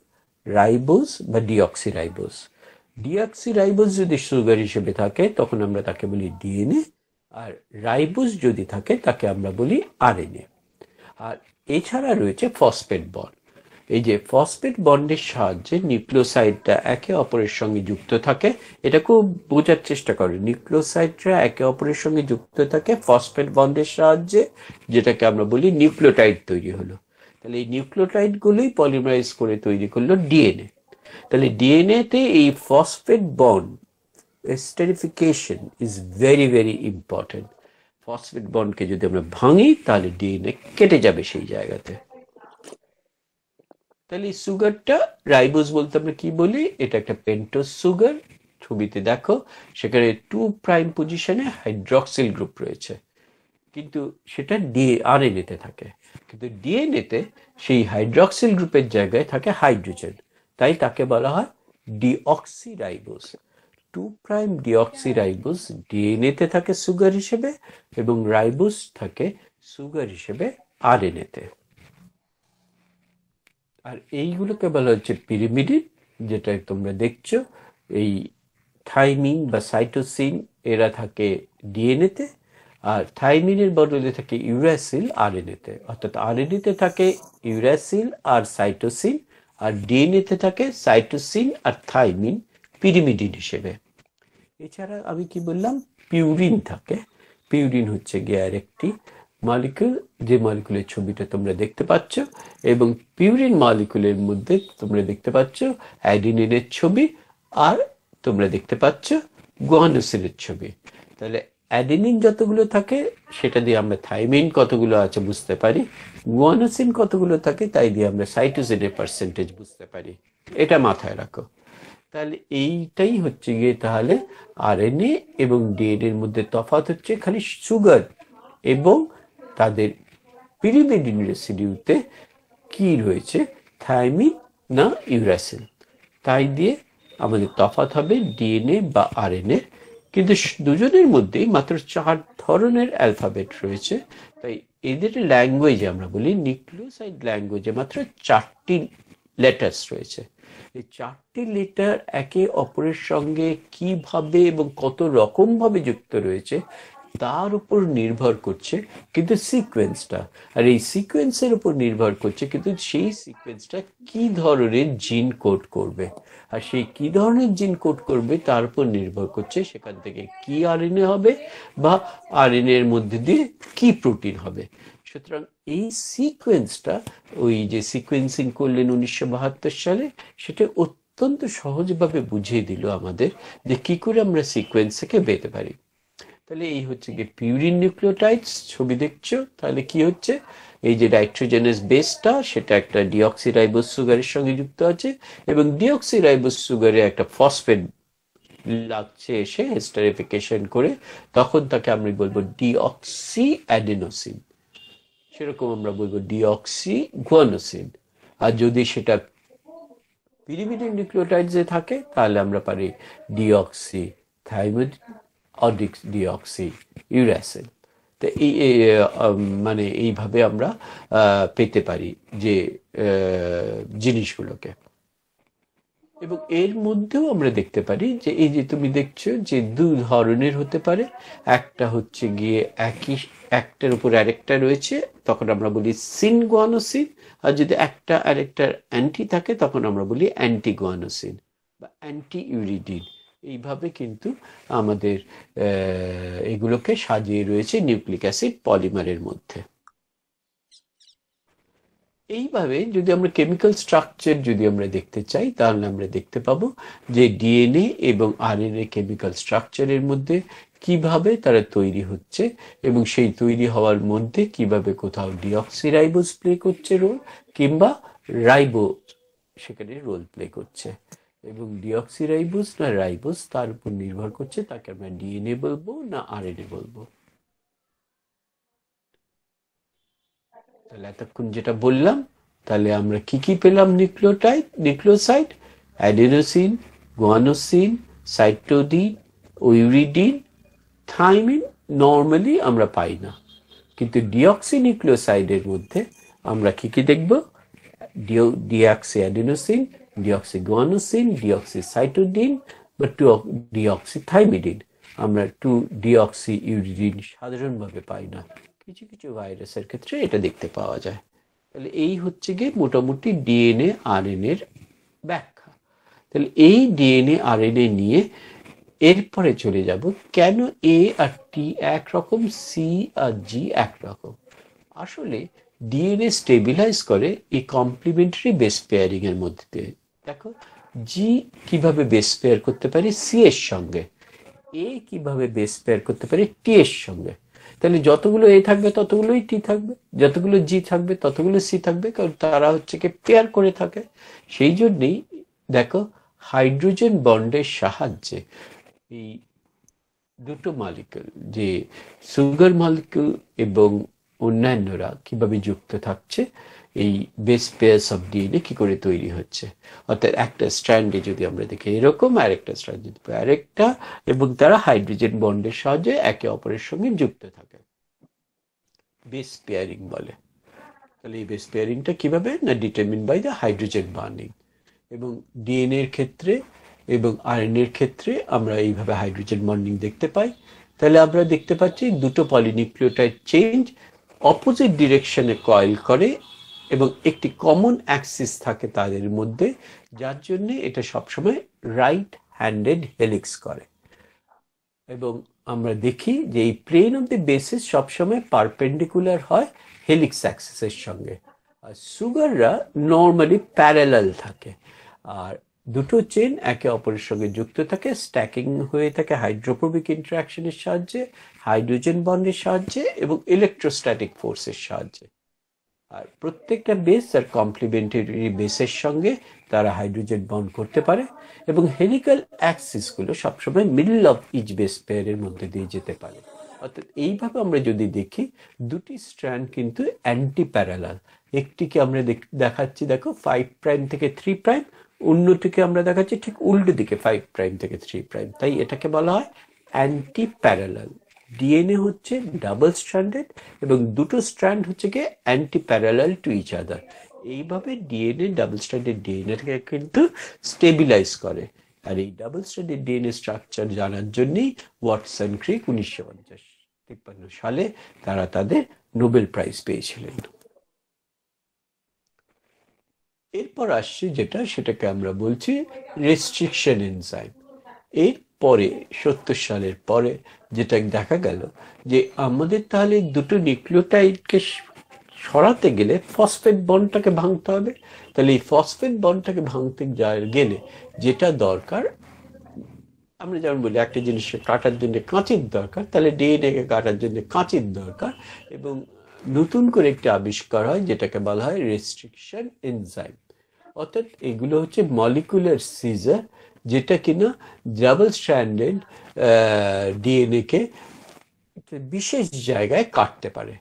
রাইবোস বা ডিঅক্সি ডিঅক্সিরাইবোস যদি সুগার হিসেবে থাকে তখন আমরা তাকে বলি ডিএনএ আর রাইবুস যদি থাকে তাকে আমরা বলি আরএনএ আর এছাড়া রয়েছে ফসফেট বন্ড এই যে ফসফেট বন্ডের সাহায্যে নিউক্লিওসাইডটা একে অপরের সঙ্গে যুক্ত থাকে এটা খুব বোঝার চেষ্টা করে নিউক্লিওসাইডরা একে অপরের সঙ্গে যুক্ত থাকে ফসফেট বন্ডের সাহায্যে যেটাকে আমরা বলি নিউক্লিওটাইড তৈরি হলো তাহলে এই নিউক্লিওটাইডগুলোই পলিমারাইজ করে তৈরি করলো ডিএনএ তাহলে ডিএনএ তে এই phosphate bond esterification is very very important phosphate বনকে যদি আমরা ভাঙি তাহলে ডিএনএ কেটে যাবে সেই জায়গাতে তাহলে এই সুগারটা রাইবোজ বলতে আমরা কি বলি এটা একটা পেন্টোজ সুগার ছবিতে দেখো সেখানে টু প্রাইম পজিশনে হাইড্রক্সিল গ্রুপ রয়েছে কিন্তু সেটা ডিএ আরএনএতে থাকে কিন্তু ডিএনএতে সেই হাইড্রক্সিল গ্রুপের জায়গায় থাকে হাইড্রোজেন তাই তাকে বলা হয় ডিঅক্সিরাইবোজ টু প্রাইম ডিএনএ ডিএনএতে থাকে সুগার হিসেবে এবং রাইবোস থাকে সুগার হিসেবে আরএনএতে আর এইগুলোকে বলা হচ্ছে পিরিমিডিন যেটা তোমরা দেখছো এই থাইমিন বা সাইটোসিন এরা থাকে ডিএনএতে আর থাইমিনের বদলে থাকে ইউরাসিল আরএনএতে অর্থাৎ আরএনএতে থাকে ইউরাসিল আর সাইটোসিন আর ডিএনএতে থাকে সাইটোসিন আর থাইমিন পিরিমিডিন হিসেবে এছাড়া আমি কি বললাম পিউরিন থাকে পিউরিন হচ্ছে গিয়ার একটি মালিকুল যে মালিকুলের ছবিটা তোমরা দেখতে পাচ্ছ এবং পিউরিন মালিকুলের মধ্যে তোমরা দেখতে পাচ্ছ অ্যাডিনিনের ছবি আর তোমরা দেখতে পাচ্ছ গুয়ানোসিনের ছবি তাহলে অ্যাডিনিন যতগুলো থাকে সেটা দিয়ে আমরা থাইমিন কতগুলো আছে বুঝতে পারি গুয়ানোসিন কতগুলো থাকে তাই দিয়ে আমরা সাইটোসিনের পার্সেন্টেজ বুঝতে পারি এটা মাথায় রাখো তাহলে এইটাই হচ্ছে গিয়ে তাহলে আরএনএ এবং ডিএনএ এর মধ্যে তফাত হচ্ছে খালি সুগার এবং তাদের পিরিমিডিন রেসিডিউতে কি রয়েছে থাইমিন না ইউরাসিন তাই দিয়ে আমাদের তফাত হবে ডিএনএ বা আরএনএ কিন্তু দুজনের মধ্যেই মাত্র চার ধরনের অ্যালফাবেট রয়েছে তাই এদের ল্যাঙ্গুয়েজে আমরা বলি নিউক্লিওসাইড ল্যাঙ্গুয়েজে মাত্র চারটি লেটার্স রয়েছে এই চারটি লেটার একে অপরের সঙ্গে কিভাবে এবং কত রকম ভাবে যুক্ত রয়েছে তার উপর নির্ভর করছে কিন্তু সিকোয়েন্সটা আর এই সিকোয়েন্সের উপর নির্ভর করছে কিন্তু সেই সিকোয়েন্সটা কি ধরনের জিন কোড করবে আর সেই কি ধরনের জিন কোড করবে তার উপর নির্ভর করছে সেখান থেকে কি আর হবে বা আর এর মধ্যে দিয়ে কি প্রোটিন হবে সুতরাং এই সিকোয়েন্সটা ওই যে সিকোয়েন্সিং করলেন উনিশশো সালে সেটা অত্যন্ত সহজভাবে বুঝিয়ে দিল আমাদের যে কি করে আমরা সিকোয়েন্স থেকে পেতে পারি তাহলে এই হচ্ছে গিয়ে পিউরিন নিউক্লিওটাইডস ছবি দেখছো তাহলে কি হচ্ছে এই যে নাইট্রোজেনাস বেসটা সেটা একটা ডিঅক্সিরাইবোস সুগারের সঙ্গে যুক্ত আছে এবং ডিঅক্সিরাইবোস সুগারে একটা ফসফেট লাগছে এসে হেস্টারিফিকেশন করে তখন তাকে আমি বলবো ডিঅক্সি অ্যাডিনোসিন সেরকম আমরা বলবো ডিঅক্সি গুয়ানোসিন আর যদি সেটা পিরিমিডিন যে থাকে তাহলে আমরা পারি ডিঅক্সি থাইমিড অডিক্স ডিঅক্সি ইউরাসিন তো এই মানে এইভাবে আমরা পেতে পারি যে জিনিসগুলোকে এবং এর মধ্যেও আমরা দেখতে পারি যে এই যে তুমি দেখছো যে দু ধরনের হতে পারে একটা হচ্ছে গিয়ে একই একটার উপর আরেকটা রয়েছে তখন আমরা বলি সিনগোয়ানোসিন আর যদি একটা আরেকটার অ্যান্টি থাকে তখন আমরা বলি অ্যান্টিগোয়ানোসিন বা অ্যান্টি ইউরিডিন এইভাবে কিন্তু আমাদের এগুলোকে সাজিয়ে রয়েছে নিউক্লিক অ্যাসিড পলিমারের মধ্যে এইভাবে যদি আমরা কেমিক্যাল স্ট্রাকচার যদি আমরা দেখতে চাই তাহলে আমরা দেখতে পাবো যে ডিএনএ এবং আরএনএ কেমিক্যাল স্ট্রাকচারের মধ্যে কিভাবে তারা তৈরি হচ্ছে এবং সেই তৈরি হওয়ার মধ্যে কিভাবে কোথাও ডিঅক্সিরাইবোস প্লে করছে রোল কিংবা রাইবো সেখানে রোল প্লে করছে এবং ডিঅক্সিরাইবোস না রাইবোস তার উপর নির্ভর করছে তাকে আমরা ডিএনএ বলবো না আর এন এ বলবো তাহলে এতক্ষণ যেটা বললাম তাহলে আমরা কি কি পেলাম nucleotide nucleoside adenosine guanosine cytidine uridine thymine normally আমরা পাই না কিন্তু ডিঅক্সি নিউক্লিওসাইডের মধ্যে আমরা কি কি দেখব deoxy adenosine deoxy guanosine deoxy cytidine বা টু ডিঅক্সি থাইমিডিন আমরা টু ডিঅক্সি ইউরিডিন সাধারণভাবে পাই না কিছু কিছু ভাইরাসের ক্ষেত্রে এটা দেখতে পাওয়া যায় তাহলে এই হচ্ছে গিয়ে মোটামুটি ডিএনএ আর এর ব্যাখ্যা তাহলে এই ডিএনএ আর নিয়ে এরপরে চলে যাব কেন এ আর টি একরকম সি আর জি একরকম আসলে ডিএনএ স্টেবিলাইজ করে এই কমপ্লিমেন্টারি বেস পেয়ারিং এর মধ্যে দিয়ে দেখো জি কিভাবে বেস পেয়ার করতে পারি সি এর সঙ্গে এ কিভাবে বেস পেয়ার করতে পারি টি এর সঙ্গে তাহলে যতগুলো এ থাকবে ততগুলোই টি থাকবে যতগুলো জি থাকবে ততগুলো সি থাকবে কারণ তারা হচ্ছে কি পেয়ার করে থাকে সেই জন্যেই দেখো হাইড্রোজেন বন্ডের সাহায্যে এই দুটো মালিকুল যে সুগার মালিকুল এবং অন্যান্যরা কিভাবে যুক্ত থাকছে এই বেস পেয়ার্স অফ ডিএনএ কি করে তৈরি হচ্ছে অর্থাৎ একটা স্ট্র্যান্ডে যদি আমরা দেখি এরকম আর একটা স্ট্র্যান্ড যদি আরেকটা এবং তারা হাইড্রোজেন বন্ডের সাহায্যে একে অপরের সঙ্গে যুক্ত থাকে বেস পেয়ারিং বলে তাহলে এই বেস পেয়ারিংটা কিভাবে না ডিটারমিন বাই দ্য হাইড্রোজেন বার্নিং এবং ডিএনএ এর ক্ষেত্রে এবং আরএনএ এর ক্ষেত্রে আমরা এইভাবে হাইড্রোজেন বন্ডিং দেখতে পাই তাহলে আমরা দেখতে পাচ্ছি দুটো পলিনিউক্লিওটাইড চেঞ্জ অপোজিট ডিরেকশনে কয়েল করে এবং একটি কমন অ্যাক্সিস থাকে তাদের মধ্যে যার জন্য এটা সবসময় রাইট হ্যান্ডেড হেলিক্স করে এবং আমরা দেখি যে এই প্লেন অফ দ্য বেসিস সবসময় পারপেন্ডিকুলার হয় হেলিক্স অ্যাক্সিসের সঙ্গে আর সুগাররা নর্মালি প্যারালাল থাকে আর দুটো চেন একে অপরের সঙ্গে যুক্ত থাকে স্ট্যাকিং হয়ে থাকে হাইড্রোপোবিক ইন্টারাকশনের সাহায্যে হাইড্রোজেন বন্ডের সাহায্যে এবং ইলেকট্রোস্ট্যাটিক ফোর্সের সাহায্যে আর প্রত্যেকটা বেস আর কমপ্লিমেন্টারি বেসের সঙ্গে তারা হাইড্রোজেন বন্ড করতে পারে এবং হেলিক্যাল অ্যাক্সিসগুলো সবসময় মিডল অফ ইচ বেস পেয়ারের মধ্যে দিয়ে যেতে পারে অর্থাৎ এইভাবে আমরা যদি দেখি দুটি স্ট্র্যান্ড কিন্তু অ্যান্টি প্যারালাল একটিকে আমরা দেখাচ্ছি দেখো ফাইভ প্রাইম থেকে থ্রি প্রাইম অন্যটিকে আমরা দেখাচ্ছি ঠিক উল্টো দিকে ফাইভ প্রাইম থেকে থ্রি প্রাইম তাই এটাকে বলা হয় অ্যান্টি প্যারালাল ডিএনএ হচ্ছে ডাবল স্ট্র্যান্ডেড এবং দুটো স্ট্র্যান্ড হচ্ছে গিয়ে antiparallel to each other এইভাবে ডিএনএ ডাবল স্ট্র্যান্ডেড ডিএনএকে কিন্তু স্টেবিলাইজ করে আর এই ডাবল স্ট্র্যান্ডেড ডিএনএ স্ট্রাকচার জানার জন্যই ওয়াটসন ক্রিক উনিশশো পঞ্চাশ তিপ্পান্ন সালে তারা তাদের নোবেল প্রাইজ পেয়েছিলেন এরপর আসছে যেটা সেটাকে আমরা বলছি রেস্ট্রিকশন এনজাইম এর পরে সত্তর সালের পরে যেটা দেখা গেল যে আমাদের তাহলে দুটো নিউক্লিওটাইডকে সরাতে গেলে ফসফেট বনটাকে ভাঙতে হবে তাহলে এই ফসফেট বনটাকে ভাঙতে যায় গেলে যেটা দরকার আমরা যেমন বলি একটা জিনিসকে কাটার জন্য কাঁচির দরকার তাহলে ডিএনএকে কাটার জন্য কাঁচির দরকার এবং নতুন করে একটি আবিষ্কার হয় যেটাকে বলা হয় রেস্ট্রিকশন এনজাইম অর্থাৎ এগুলো হচ্ছে মলিকুলার সিজার যেটা কিনা ডাবল ডিএনএ ডিএনএকে বিশেষ জায়গায় কাটতে পারে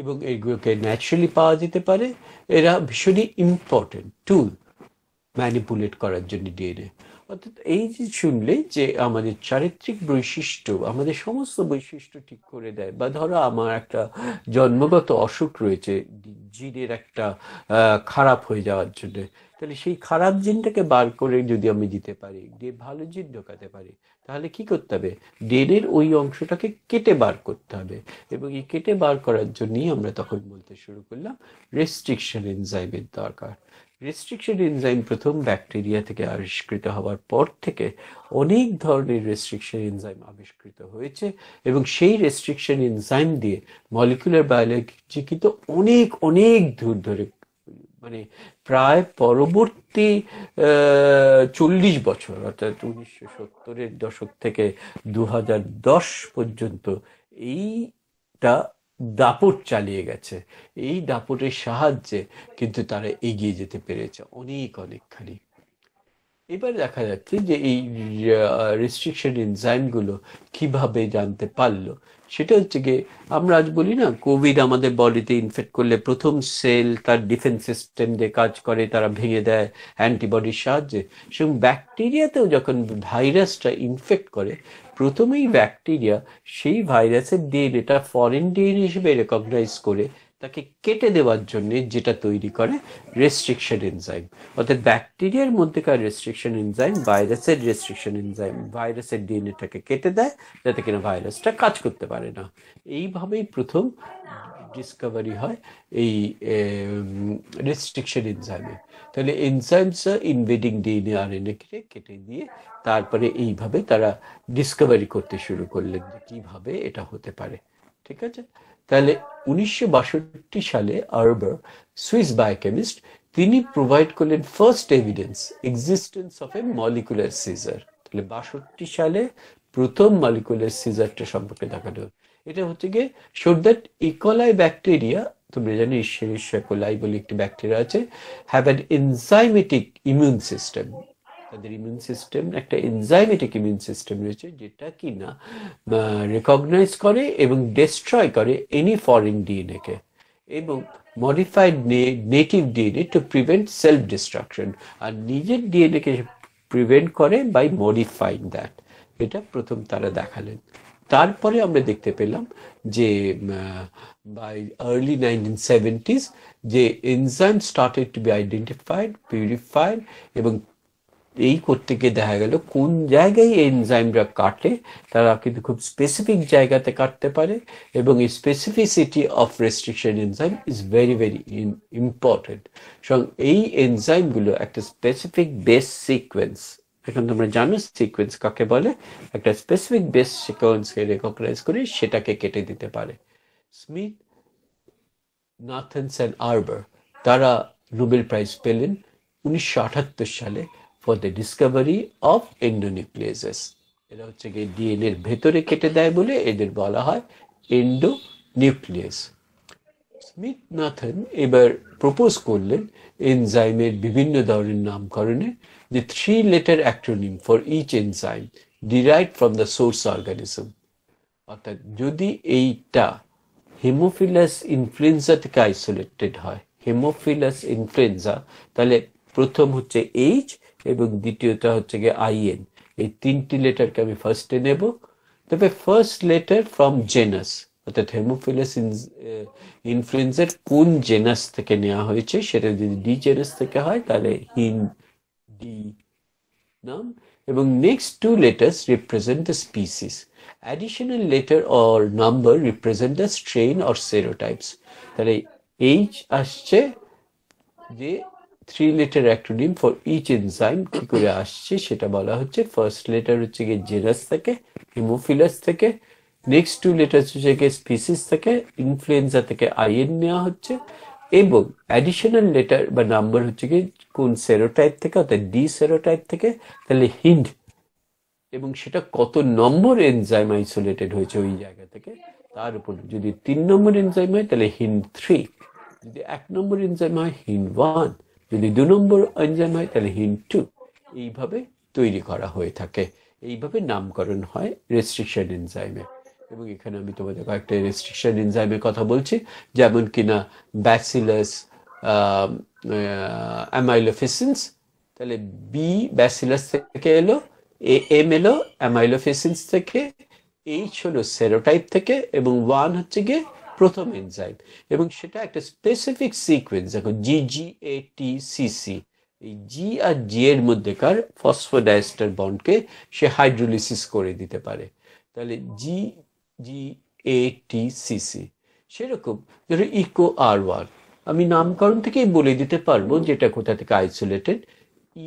এবং এগুলোকে ন্যাচারালি পাওয়া যেতে পারে এরা ভীষণই ইম্পর্টেন্ট টুল ম্যানিপুলেট করার জন্য ডিএনএ অর্থাৎ এই যে শুনলে যে আমাদের চারিত্রিক বৈশিষ্ট্য আমাদের সমস্ত বৈশিষ্ট্য ঠিক করে দেয় বা ধরো আমার একটা জন্মগত অসুখ রয়েছে জিনের একটা খারাপ হয়ে যাওয়ার জন্য তাহলে সেই খারাপ জিনটাকে বার করে যদি আমি দিতে পারি দিয়ে ভালো জিন ঢোকাতে পারি তাহলে কি করতে হবে ডেনের ওই অংশটাকে কেটে বার করতে হবে এবং এই কেটে বার করার জন্যই আমরা তখন বলতে শুরু করলাম রেস্ট্রিকশন এনজাইমের দরকার রেস্ট্রিকশন এনজাইম প্রথম ব্যাকটেরিয়া থেকে আবিষ্কৃত হওয়ার পর থেকে অনেক ধরনের রেস্ট্রিকশন এনজাইম আবিষ্কৃত হয়েছে এবং সেই রেস্ট্রিকশন এনজাইম দিয়ে মলিকুলার বায়োলজি কিন্তু অনেক অনেক দূর ধরে মানে প্রায় পরবর্তী চল্লিশ বছর অর্থাৎ উনিশশো সত্তরের দশক থেকে দু পর্যন্ত এইটা দাপট চালিয়ে গেছে এই দাপটের সাহায্যে কিন্তু তারা এগিয়ে যেতে পেরেছে অনেক অনেকখানি এবার দেখা যাচ্ছে যে এই রেস্ট্রিকশন এনজাইমগুলো কিভাবে জানতে পারলো সেটা হচ্ছে গিয়ে আমরা আজ বলি না কোভিড আমাদের বডিতে ইনফেক্ট করলে প্রথম সেল তার ডিফেন্স সিস্টেম দিয়ে কাজ করে তারা ভেঙে দেয় অ্যান্টিবডির সাহায্যে সেরকম ব্যাকটেরিয়াতেও যখন ভাইরাসটা ইনফেক্ট করে প্রথমেই ব্যাকটেরিয়া সেই ভাইরাসের টা ফরেন ডিএনএ হিসেবে রেকগনাইজ করে তাকে কেটে দেওয়ার জন্য যেটা তৈরি করে রেস্ট্রিকশন এনজাইম অর্থাৎ ব্যাকটেরিয়ার মধ্যেকার রেস্ট্রিকশন এনজাইম ভাইরাসের রেস্ট্রিকশন এনজাইম ভাইরাসের ডিএনএটাকে কেটে দেয় যাতে কিনা ভাইরাসটা কাজ করতে পারে না এইভাবেই প্রথম ডিসকভারি হয় এই রেস্ট্রিকশন এনজাইমে তাহলে এনজাইমস ইনভেডিং ডিএনএ এনএ কেটে কেটে দিয়ে তারপরে এইভাবে তারা ডিসকভারি করতে শুরু করলেন যে কীভাবে এটা হতে পারে ঠিক আছে তাহলে উনিশশো সালে আরবার সুইস বায়োকেমিস্ট তিনি প্রোভাইড করলেন first evidence existence of a molecular scissor তাহলে বাষট্টি সালে প্রথম মলিকুলার সিজারটা সম্পর্কে দেখানো এটা হচ্ছে গিয়ে শোড দ্যাট ইকোলাই ব্যাকটেরিয়া তোমরা জানো ঈশ্বর সকলাই e. বলে একটি ব্যাকটেরিয়া আছে have an enzymatic immune system তাদের ইমিউন সিস্টেম একটা এনজাইমেটিক ইমিউন সিস্টেম রয়েছে যেটা কি না রেকগনাইজ করে এবং ডিস্ট্রয় করে এনি ফরেন ডিএনএ কে এবং modified native DNA to prevent self destruction আর নিজের ডিএনএ কে প্রিভেন্ট করে বাই মডিফাইং দ্যাট এটা প্রথম তারা দেখালেন তারপরে আমরা দেখতে পেলাম যে বাই আর্লি নাইনটিন সেভেন্টিস যে enzyme started to be identified purified এবং এই করতে গিয়ে দেখা গেল কোন জায়গায় এনজাইমরা কাটে তারা কিন্তু খুব স্পেসিফিক জায়গাতে কাটতে পারে এবং এই specificity of restriction enzyme is very very important সং এই এনজাইমগুলো একটা স্পেসিফিক বেস সিকোয়েন্স এখন তোমরা জানো সিকোয়েন্স কাকে বলে একটা স্পেসিফিক বেস সিকোয়েন্সকে রেকগনাইজ করে সেটাকে কেটে দিতে পারে স্মিথ নাথেন্স অ্যান্ড আরবার তারা নোবেল প্রাইজ পেলেন উনিশশো সালে for the discovery of endonucleases এরা হচ্ছে গিয়ে ডিএনএ এর ভেতরে কেটে দেয় বলে এদের বলা হয় এন্ডো স্মিথ নাথন এবার প্রপোজ করলেন এনজাইমের বিভিন্ন ধরনের নামকরণে the three letter acronym for each enzyme derived from the source organism অর্থাৎ যদি এইটা হেমোফিলাস ইনফ্লুয়েঞ্জা থেকে আইসোলেটেড হয় হেমোফিলাস ইনফ্লুয়েঞ্জা তাহলে প্রথম হচ্ছে এইচ এবং দ্বিতীয়টা হচ্ছে গিয়ে আইএন এই তিনটি লেটারকে আমি ফার্স্টে নেব তবে ফার্স্ট লেটার ফ্রম জেনাস অর্থাৎ হেমোফিলাস ইনফ্লুয়েঞ্জার কোন জেনাস থেকে নেওয়া হয়েছে সেটা যদি ডি জেনাস থেকে হয় তাহলে হিন ডি নাম এবং next two letters represent the species additional letter or number represent the strain or serotypes তাহলে এইচ আসছে যে three letter acronym for each enzyme কি করে আসছে সেটা বলা হচ্ছে ফার্স্ট লেটার হচ্ছে গিয়ে জেনাস থেকে হিমোফিলাস থেকে নেক্সট টু লেটার থেকে স্পিসিস থেকে ইনফ্লুয়েঞ্জা থেকে আইএন নেওয়া হচ্ছে এবং অ্যাডিশনাল লেটার বা নাম্বার হচ্ছে কি কোন সেরোটাইপ থেকে অর্থাৎ ডি সেরোটাইপ থেকে তাহলে হিন্ড এবং সেটা কত নম্বর এনজাইম আইসোলেটেড হয়েছে ওই জায়গা থেকে তার উপর যদি তিন নম্বর এনজাইম হয় তাহলে হিন্ড থ্রি যদি এক নম্বর এনজাইম হয় হিন্ড ওয়ান যদি দু নম্বর এনজাইম হয় তাহলে হিন্ড টু এইভাবে তৈরি করা হয়ে থাকে এইভাবে নামকরণ হয় রেস্ট্রিকশন এনজাইমের এবং এখানে আমি তোমাদের কয়েকটা রেস্ট্রিকশন এনজাইমের কথা বলছি যেমন কিনা ব্যাসিলাস অ্যামাইলোফেসিন্স তাহলে বি ব্যাসিলাস থেকে এলো এ এম এলো অ্যামাইলোফেসিন্স থেকে এইচ হলো সেরোটাইপ থেকে এবং ওয়ান হচ্ছে গিয়ে প্রথম এনজাইম এবং সেটা একটা স্পেসিফিক সিকোয়েন্স দেখো জি জি এ টি সি সি এই জি আর জি এর মধ্যেকার ফসফোডাইস্টার বন্ডকে সে হাইড্রোলিসিস করে দিতে পারে তাহলে জি জি এ সি সি সেরকম ধরো ইকো আর ওয়ান আমি নামকরণ থেকেই বলে দিতে পারবো যেটা কোথা থেকে isolated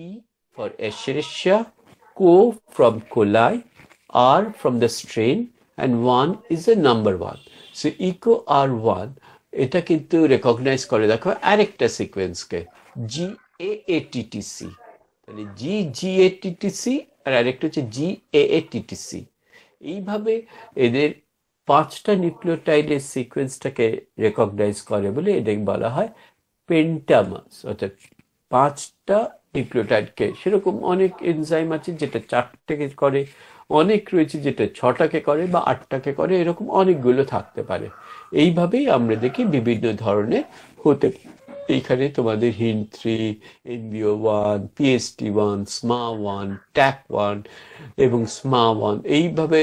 E for Escherichia co from coli R from the strain and one is a number one so Eco R one এটা কিন্তু রেকগনাইজ করে দেখো আরেকটা সিকোয়েন্সকে জি এ এ টিটিসি মানে জি জি এ টিটিসি আর আরেকটা হচ্ছে জি এ এ টিটিসি এইভাবে এদের পাঁচটা নিউক্লিওটাইডের সিকোয়েন্সটাকে রেকগনাইজ করে বলে এটাকে বলা হয় পেন্টামাস অর্থাৎ পাঁচটা নিউক্লিওটাইডকে সেরকম অনেক এনজাইম আছে যেটা চারটাকে করে অনেক রয়েছে যেটা ছটাকে করে বা আটটাকে করে এরকম অনেকগুলো থাকতে পারে এইভাবেই আমরা দেখি বিভিন্ন ধরনের হতে এইখানে তোমাদের Hin three NBO one PST one Sma one Taq one এবং স্মা ওয়ান এইভাবে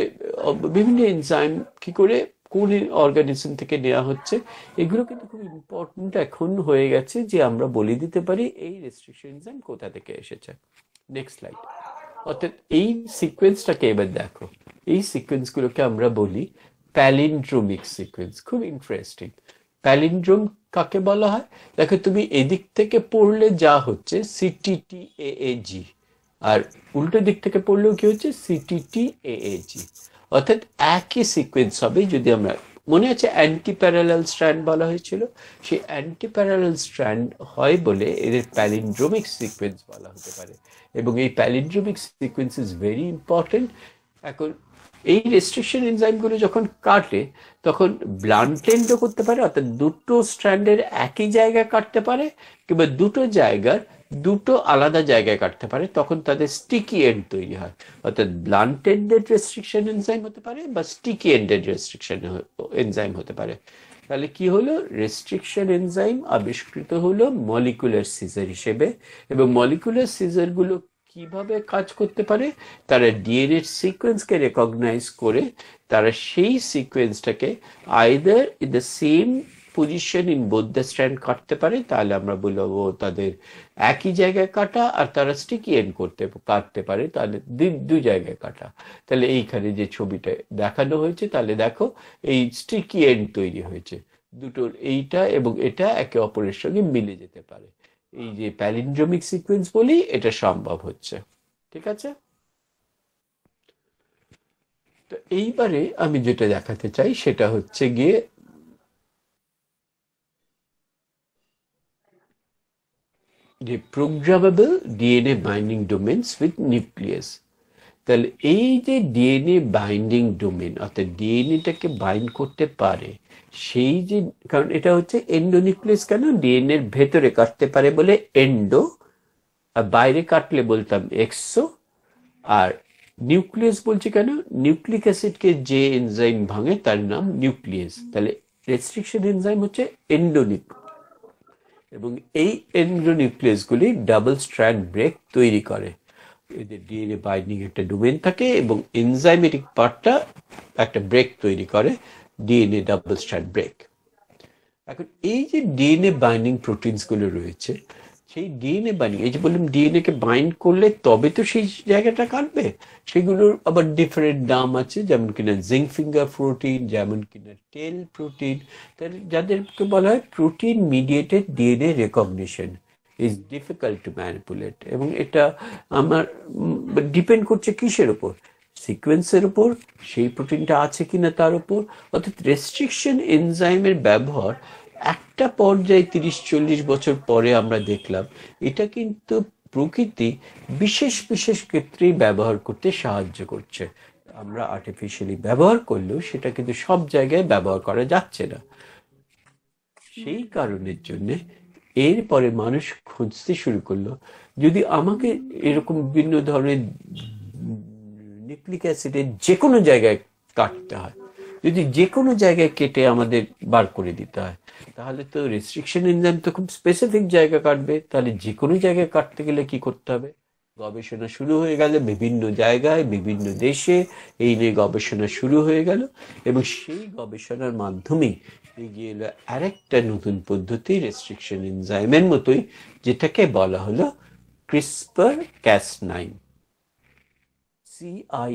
বিভিন্ন এনজাইম কি করে কোন অর্গানিজম থেকে নেওয়া হচ্ছে এগুলো কিন্তু খুব ইম্পর্টেন্ট এখন হয়ে গেছে যে আমরা বলে দিতে পারি এই রেস্ট্রিকশন এনজাইম কোথা থেকে এসেছে নেক্সট স্লাইড অর্থাৎ এই সিকোয়েন্সটাকে এবার দেখো এই সিকোয়েন্সগুলোকে আমরা বলি প্যালিন্ড্রোমিক সিকোয়েন্স খুব ইন্টারেস্টিং প্যালিন্ড্রোম কাকে বলা হয় দেখো তুমি এদিক থেকে পড়লে যা হচ্ছে সিটিটি জি আর উল্টো দিক থেকে পড়লেও কি হচ্ছে সিটিটি জি অর্থাৎ একই সিকোয়েন্স হবে যদি আমরা মনে আছে অ্যান্টি প্যারালাল স্ট্র্যান্ড বলা হয়েছিল সেই অ্যান্টি প্যারালাল স্ট্র্যান্ড হয় বলে এদের প্যালিন্ড্রোমিক সিকোয়েন্স বলা হতে পারে এবং এই palindromic sequence is very important এখন এই রেস্ট্রিকশন এনজাইমগুলো যখন কাটে তখন ব্লান্টেন্ডও করতে পারে অর্থাৎ দুটো স্ট্র্যান্ডের একই জায়গায় কাটতে পারে কিংবা দুটো জায়গার দুটো আলাদা জায়গায় কাটতে পারে তখন তাদের স্টিকি এন্ড তৈরি হয় অর্থাৎ ব্লান্টেন্ডেড রেস্ট্রিকশন এনজাইম হতে পারে বা স্টিকি এন্ডেড রেস্ট্রিকশন এনজাইম হতে পারে তাহলে কি হলো রেস্ট্রিকশন এনজাইম আবিষ্কৃত হলো মলিকুলার সিজার হিসেবে এবং মলিকুলার সিজারগুলো কিভাবে কাজ করতে পারে তারা ডিএনএ সিকোয়েন্সকে রেকগনাইজ করে তারা সেই সিকোয়েন্সটাকে either in the same position in both strand কাটতে পারে তাহলে আমরা বলব তাদের একই জায়গায় কাটা আর তারা স্টিকি এন্ড করতে কাটতে পারে তাহলে দু জায়গায় কাটা তাহলে এইখানে যে ছবিটা দেখানো হয়েছে তাহলে দেখো এই স্টিকি এন্ড তৈরি হয়েছে দুটোর এইটা এবং এটা একে অপরের সঙ্গে মিলে যেতে পারে এই যে প্যালিন্ড্রোমিক সিকুয়েন্স বলি এটা সম্ভব হচ্ছে ঠিক আছে তো এইবারে আমি যেটা দেখাতে চাই সেটা হচ্ছে গিয়ে যে programmable DNA binding domains with nucleases তাহলে এই যে ডিএনএ বাইন্ডিং ডোমেন অর্থাৎ ডিএনএটাকে বাইন্ড করতে পারে সেই যে কারণ এটা হচ্ছে এন্ডোনিউক্লিয়াস কেন ডিএনএ এর ভেতরে কাটতে পারে বলে এন্ডো আর বাইরে কাটলে বলতাম এক্সো আর নিউক্লিয়াস বলছি কেন নিউক্লিক অ্যাসিডকে যে এনজাইম ভাঙে তার নাম নিউক্লিয়াস তাহলে রেস্ট্রিকশন এনজাইম হচ্ছে এন্ডোনিক এবং এই এন্ডোনিউক্লিয়াসগুলি ডাবল স্ট্র্যান্ড ব্রেক তৈরি করে এদের ডিএনএ বাইন্ডিং একটা ডোমেন থাকে এবং এনজাইমেটিক পার্টটা একটা ব্রেক তৈরি করে ডিএনএ ডাবল স্ট্র্যান্ড ব্রেক এখন এই যে ডিএনএ বাইন্ডিং প্রোটিনসগুলো রয়েছে সেই ডিএনএ বাইন্ডিং এই যে বললাম ডিএনএ কে বাইন্ড করলে তবে তো সেই জায়গাটা কাটবে সেগুলোর আবার ডিফারেন্ট নাম আছে যেমন কিনা জিঙ্ক ফিঙ্গার প্রোটিন যেমন কিনা টেল প্রোটিন তাহলে যাদেরকে বলা হয় protein mediated DNA recognition is difficult to manipulate এবং এটা আমার ডিপেন্ড করছে কিসের উপর সিকোয়েন্সের উপর সেই প্রোটিনটা আছে কিনা তার উপর অর্থাৎ রেস্ট্রিকশন এনজাইমের ব্যবহার একটা পর্যায়ে তিরিশ চল্লিশ বছর পরে আমরা দেখলাম এটা কিন্তু প্রকৃতি বিশেষ বিশেষ ক্ষেত্রেই ব্যবহার করতে সাহায্য করছে আমরা আর্টিফিশিয়ালি ব্যবহার করলেও সেটা কিন্তু সব জায়গায় ব্যবহার করা যাচ্ছে না সেই কারণের জন্যে এরপরে মানুষ খুঁজতে শুরু করলো যদি আমাকে এরকম বিভিন্ন ধরনের নিউক্লিক অ্যাসিডের যে কোনো জায়গায় কাটতে হয় যদি যে কোনো জায়গায় কেটে আমাদের বার করে দিতে হয় তাহলে তো রেস্ট্রিকশন এনজাইম তো খুব স্পেসিফিক জায়গা কাটবে তাহলে যে কোনো জায়গায় কাটতে গেলে কি করতে হবে গবেষণা শুরু হয়ে গেল বিভিন্ন জায়গায় বিভিন্ন দেশে এই নিয়ে গবেষণা শুরু হয়ে গেল এবং সেই গবেষণার মাধ্যমেই এগিয়ে এলো আরেকটা নতুন পদ্ধতি রেস্ট্রিকশন এনজাইমের মতোই যেটাকে বলা হলো ক্রিসপার ক্যাস নাইন সিআই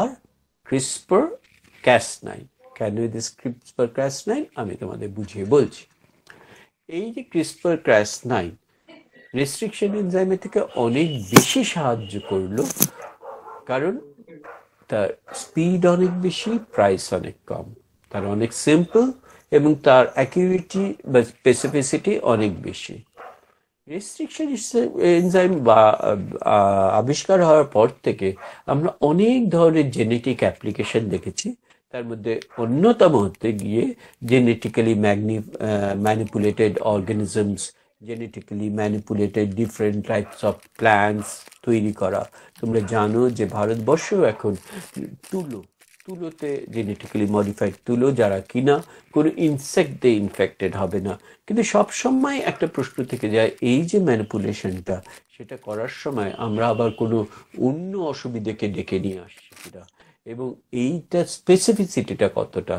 আর ক্রিসপার ক্যাস নাইন কেন দিস ক্রিসপার ক্যাস নাইন আমি তোমাদের বুঝিয়ে বলছি এই যে ক্রিসপার ক্যাস নাইন রেস্ট্রিকশন এনজাইমের থেকে অনেক বেশি সাহায্য করলো কারণ তার স্পিড অনেক বেশি প্রাইস অনেক কম তার অনেক সিম্পল এবং তার অ্যাকিউরিটি বা স্পেসিফিসিটি অনেক বেশি রেস্ট্রিকশন এনজাইম বা আবিষ্কার হওয়ার পর থেকে আমরা অনেক ধরনের জেনেটিক অ্যাপ্লিকেশন দেখেছি তার মধ্যে অন্যতম হতে গিয়ে genetically magni manipulated organisms genetically manipulated different types of plants তৈরি করা তোমরা জানো যে ভারতবর্ষেও এখন তুলো তুলোতে জেনেটিক্যালি মডিফাইড তুলো যারা কিনা কোনো ইনসেক্ট দিয়ে ইনফেক্টেড হবে না কিন্তু সবসময় একটা প্রশ্ন থেকে যায় এই যে ম্যানিপুলেশনটা সেটা করার সময় আমরা আবার কোনো অন্য অসুবিধাকে ডেকে নিয়ে আসছি কিনা এবং এইটা স্পেসিফিসিটিটা কতটা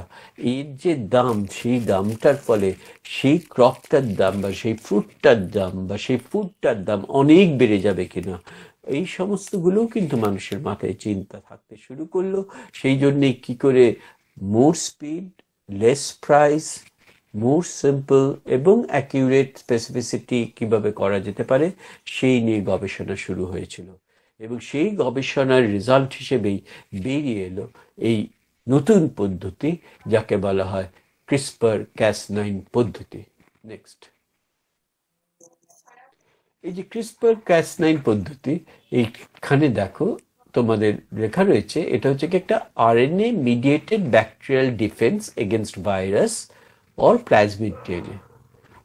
এর যে দাম সেই দামটার ফলে সেই ক্রপটার দাম বা সেই ফ্রুটটার দাম বা সেই ফুডটার দাম অনেক বেড়ে যাবে কিনা এই সমস্তগুলোও কিন্তু মানুষের মাথায় চিন্তা থাকতে শুরু করলো সেই জন্যে কি করে more speed less price more simple এবং অ্যাকিউরেট স্পেসিফিসিটি কিভাবে করা যেতে পারে সেই নিয়ে গবেষণা শুরু হয়েছিল এবং সেই গবেষণার রেজাল্ট হিসেবেই বেরিয়ে এলো এই নতুন পদ্ধতি যাকে বলা হয় ক্রিসপার ক্যাস নাইন পদ্ধতি নেক্সট এই যে ক্রিসপার ক্যাশ নাইন পদ্ধতি এইখানে দেখো তোমাদের লেখা রয়েছে এটা হচ্ছে কি একটা RNA mediated bacterial defence against virus or plasmid DNA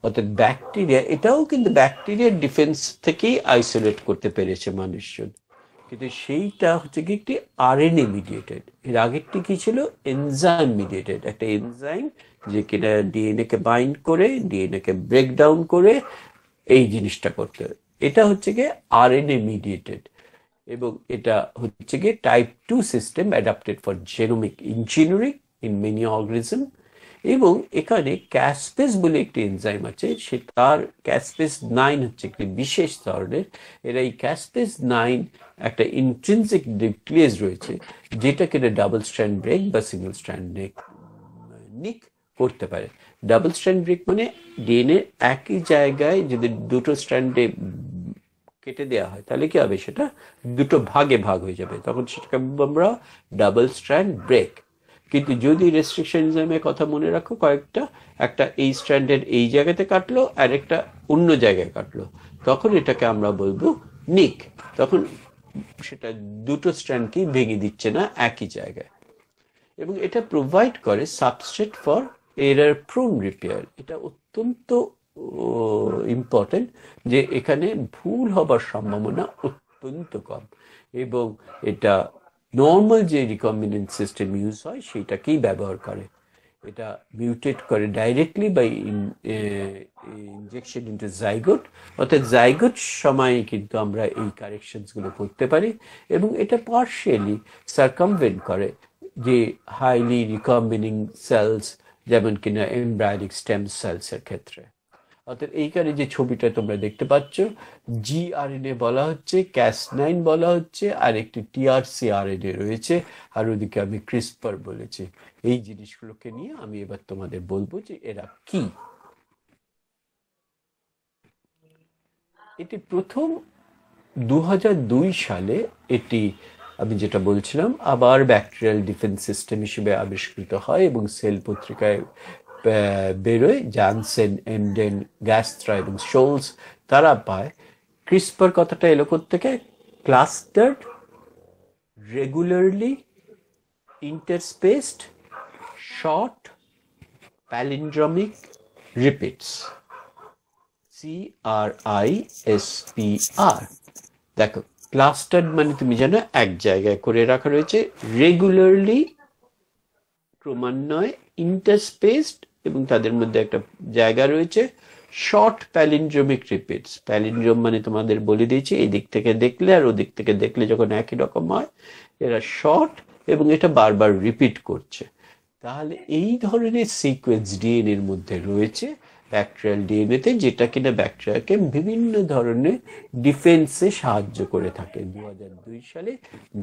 অর্থাৎ ব্যাকটেরিয়া এটাও কিন্তু ব্যাকটেরিয়ার ডিফেন্স থেকেই আইসোলেট করতে পেরেছে মানুষজন কিন্তু সেইটা হচ্ছে কি একটি আরএনএ মিডিয়েটেড এর আগেরটি কি ছিল এনজাইম মিডিয়েটেড একটা এনজাইম যে কিনা ডিএনএ কে বাইন্ড করে ডিএনএ কে ব্রেকডাউন করে এই জিনিসটা করতে হবে এটা হচ্ছে গিয়ে আর এন এ মিডিয়েটেড এবং এটা হচ্ছে গিয়ে type two system adapted for genomic engineering in many organism এবং এখানে ক্যাসপেস বলে একটি এনজাইম আছে সে তার ক্যাসপেস নাইন হচ্ছে একটি বিশেষ ধরনের এরা এই ক্যাসপেস নাইন একটা ইন্ট্রেন্সিক ডিপ্লেস রয়েছে যেটা কিনা ডাবল স্ট্র্যান্ড ব্রেক বা সিঙ্গেল স্ট্র্যান্ড নেক নিক করতে পারে ডাবল স্ট্র্যান্ড ব্রেক মানে ডিএনএ একই জায়গায় যদি দুটো স্ট্র্যান্ডে কেটে দেওয়া হয় তাহলে কি হবে সেটা দুটো ভাগে ভাগ হয়ে যাবে তখন সেটাকে আমরা ডাবল স্ট্র্যান্ড ব্রেক কিন্তু যদি রেস্ট্রিকশনিজমের কথা মনে রাখো কয়েকটা একটা এই স্ট্র্যান্ডের এই জায়গাতে কাটলো আর একটা অন্য জায়গায় কাটলো তখন এটাকে আমরা বলবো নিক তখন সেটা দুটো স্ট্র্যান্ডকেই ভেঙে দিচ্ছে না একই জায়গায় এবং এটা প্রোভাইড করে substrate for error prone repair এটা অত্যন্ত ইম্পর্টেন্ট যে এখানে ভুল হবার সম্ভাবনা অত্যন্ত কম এবং এটা নর্মাল যে রিকম্বিনেন্ট সিস্টেম ইউজ হয় সেটাকেই ব্যবহার করে এটা মিউটেট করে directly by injection into zygote অর্থাৎ জাইগোট সময়ে কিন্তু আমরা এই কারেকশনসগুলো করতে পারি এবং এটা পার্শিয়ালি সারকমভেন্ট করে যে হাইলি রিকম্বিনিং সেলস যেমন কিনা এমব্রায়োনিক স্টেম সেলস এর ক্ষেত্রে অর্থাৎ এইখানে যে ছবিটা তোমরা দেখতে পাচ্ছ জি আর এন এ বলা হচ্ছে ক্যাস নাইন বলা হচ্ছে আর একটি টিআরসি এ রয়েছে আর ওদিকে আমি ক্রিসপার বলেছি এই জিনিসগুলোকে নিয়ে আমি এবার তোমাদের বলবো যে এরা কি এটি প্রথম দু সালে এটি আমি যেটা বলছিলাম আবার ব্যাকটেরিয়াল ডিফেন্স সিস্টেম হিসেবে আবিষ্কৃত হয় এবং সেল পত্রিকায় বেরোয় জানসেন এমডেন গ্যাস্ট্রা এবং শোলস তারা পায় ক্রিসপার কথাটা এলো থেকে clustered regularly interspaced short palindromic repeats C R I S P R দেখো ক্লাস্টার্ড মানে তুমি যেন এক জায়গায় করে রাখা রয়েছে রেগুলারলি ক্রমান্বয়ে ইন্টারস্পেসড এবং তাদের মধ্যে একটা জায়গা রয়েছে শর্ট প্যালিনড্রোমিক রিপিটস প্যালিনড্রোম মানে তোমাদের বলে দিয়েছি এই দিক থেকে দেখলে আর ওদিক থেকে দেখলে যখন একই রকম হয় এরা শর্ট এবং এটা বারবার রিপিট করছে তাহলে এই ধরনের সিকোয়েন্স ডিএনএর মধ্যে রয়েছে ব্যাকটেরিয়াল ডিএনএতে যেটা কিনা ব্যাকটেরিয়াকে বিভিন্ন ধরনের ডিফেন্সে সাহায্য করে থাকে দু সালে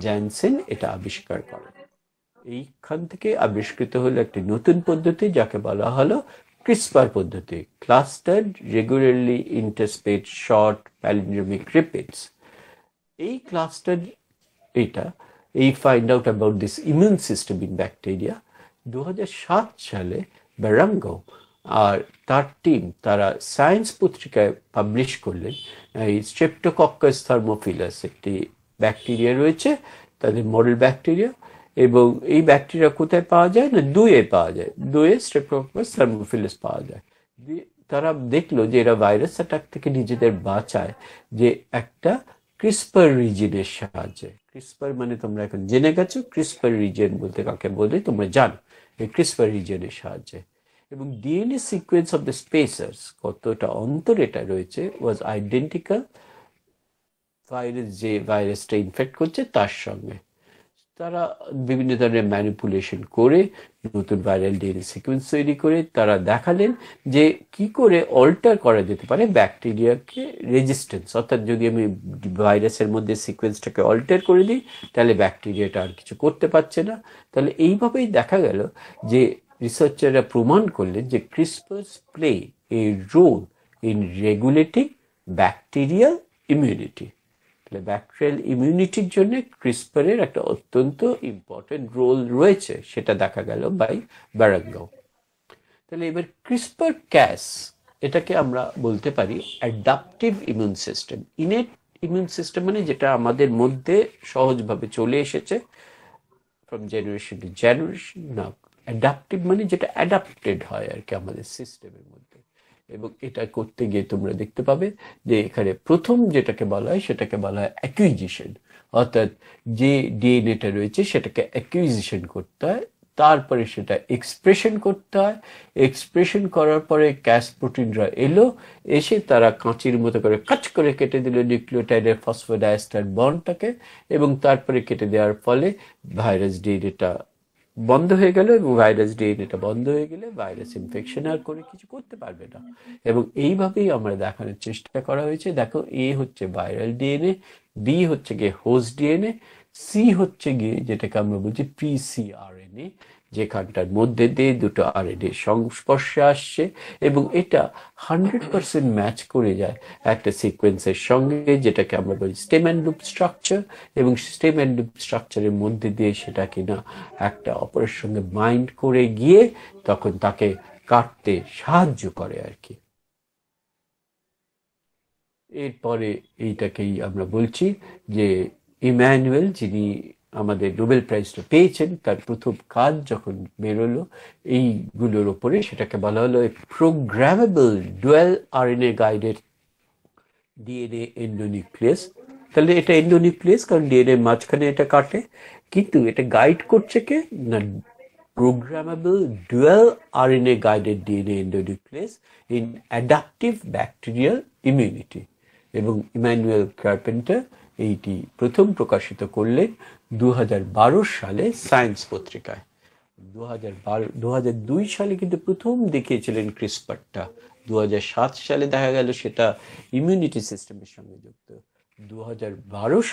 জ্যানসেন এটা আবিষ্কার করে এইখান থেকে আবিষ্কৃত হলো একটি নতুন পদ্ধতি যাকে বলা হলো ক্রিসপার পদ্ধতি cluster regularly interspaced short palindromic repeats এই ক্লাস্টার এটা এই find out about this immune system in bacteria দু সালে ব্যারাঙ্গ আর তার টিম তারা সায়েন্স পত্রিকায় পাবলিশ করলেন এই স্ট্রেপ্টোকক্কাস থার্মোফিলাস একটি ব্যাকটেরিয়া রয়েছে তাদের মডেল ব্যাকটেরিয়া এবং এই ব্যাকটেরিয়া কোথায় পাওয়া যায় না দুয়ে পাওয়া যায় দুয়ে স্টেপ্টোকক্কাস থার্মোফিলাস পাওয়া যায় তারা দেখলো যে এরা ভাইরাস অ্যাটাক থেকে নিজেদের বাঁচায় যে একটা ক্রিসপার রিজিনের সাহায্যে ক্রিসপার মানে তোমরা এখন জেনে গেছো ক্রিসপার রিজিয়ন বলতে কাকে বলে তোমরা জানো এই ক্রিসপার রিজিয়নের সাহায্যে এবং DNA sequence of the spacers কতটা অন্তর এটা রয়েছে ওয়াজ আইডেন্টিক্যাল ভাইরাস যে ভাইরাসটা ইনফেক্ট করছে তার সঙ্গে তারা বিভিন্ন ধরনের ম্যানিপুলেশন করে নতুন ভাইরাল ডিএনএ সিকোয়েন্স তৈরি করে তারা দেখালেন যে কি করে অল্টার করা যেতে পারে ব্যাকটেরিয়াকে রেজিস্ট্যান্স অর্থাৎ যদি আমি ভাইরাসের মধ্যে সিকোয়েন্সটাকে অল্টার করে দিই তাহলে ব্যাকটেরিয়াটা আর কিছু করতে পারছে না তাহলে এইভাবেই দেখা গেল যে রিসার্চাররা প্রমাণ করলেন যে CRISPRs play a role in regulating bacterial immunity তাহলে ব্যাকটেরিয়াল ইমিউনিটির জন্য ক্রিসপারের একটা অত্যন্ত ইম্পর্টেন্ট রোল রয়েছে সেটা দেখা গেল বাই ব্যারাঙ্গাও তাহলে এবার ক্রিসপার ক্যাস এটাকে আমরা বলতে পারি adaptive immune system innate immune system মানে যেটা আমাদের মধ্যে সহজভাবে চলে এসেছে ফ্রম জেনারেশন টু জেনারেশন না অ্যাডাপটিভ মানে যেটা অ্যাডাপ্টেড হয় আর কি আমাদের সিস্টেমের মধ্যে এবং এটা করতে গিয়ে তোমরা দেখতে পাবে যে এখানে প্রথম যেটাকে বলা হয় সেটাকে বলা হয় অ্যাকুইজিশন অর্থাৎ যে ডিএনএটা রয়েছে সেটাকে অ্যাকুইজিশন করতে হয় তারপরে সেটা এক্সপ্রেশন করতে হয় এক্সপ্রেশন করার পরে ক্যাস প্রোটিনরা এলো এসে তারা কাঁচির মতো করে কাজ করে কেটে দিল নিউক্লিওটাইডের ফসফোডাইস্টার বনটাকে এবং তারপরে কেটে দেওয়ার ফলে ভাইরাস ডিএনএটা বন্ধ হয়ে গেল এবং ভাইরাস ডিএনএটা বন্ধ হয়ে গেলে ভাইরাস ইনফেকশন আর করে কিছু করতে পারবে না এবং এইভাবেই আমরা দেখানোর চেষ্টা করা হয়েছে দেখো এ হচ্ছে ভাইরাল ডিএনএ বি হচ্ছে গিয়ে হোস্ট ডিএনএ সি হচ্ছে গিয়ে যেটাকে আমরা বলছি পিসি পিসিআরএনএ যেখানটার মধ্যে দিয়ে দুটো আর আরএনএ সংস্পর্শে আসছে এবং এটা হান্ড্রেড পার্সেন্ট ম্যাচ করে যায় একটা সিকোয়েন্সের সঙ্গে যেটাকে আমরা বলি স্টেম অ্যান্ড লুপ স্ট্রাকচার এবং স্টেম অ্যান্ড লুপ স্ট্রাকচারের মধ্যে দিয়ে সেটা কিনা একটা অপরের সঙ্গে মাইন্ড করে গিয়ে তখন তাকে কাটতে সাহায্য করে আর কি এরপরে এইটাকেই আমরা বলছি যে ইম্যানুয়েল যিনি আমাদের নোবেল প্রাইজটা পেয়েছেন তার প্রথম কাজ যখন বেরোলো এইগুলোর ওপরে সেটাকে বলা হলো programmable dual R N A guided DNA endonuclease তাহলে এটা এন্ডোনিউক্লিয়াস কারণ ডিএনএ মাঝখানে এটা কাটে কিন্তু এটা গাইড করছে কে না programmable dual R N A guided DNA endonuclease in adaptive bacterial immunity এবং ইম্যানুয়েল কার্পেন্টার এইটি প্রথম প্রকাশিত করলে দু সালে সায়েন্স পত্রিকায় দু হাজার সালে কিন্তু প্রথম দেখিয়েছিলেন ক্রিসপারটা দু সালে দেখা গেল সেটা ইমিউনিটি সিস্টেমের সঙ্গে যুক্ত দু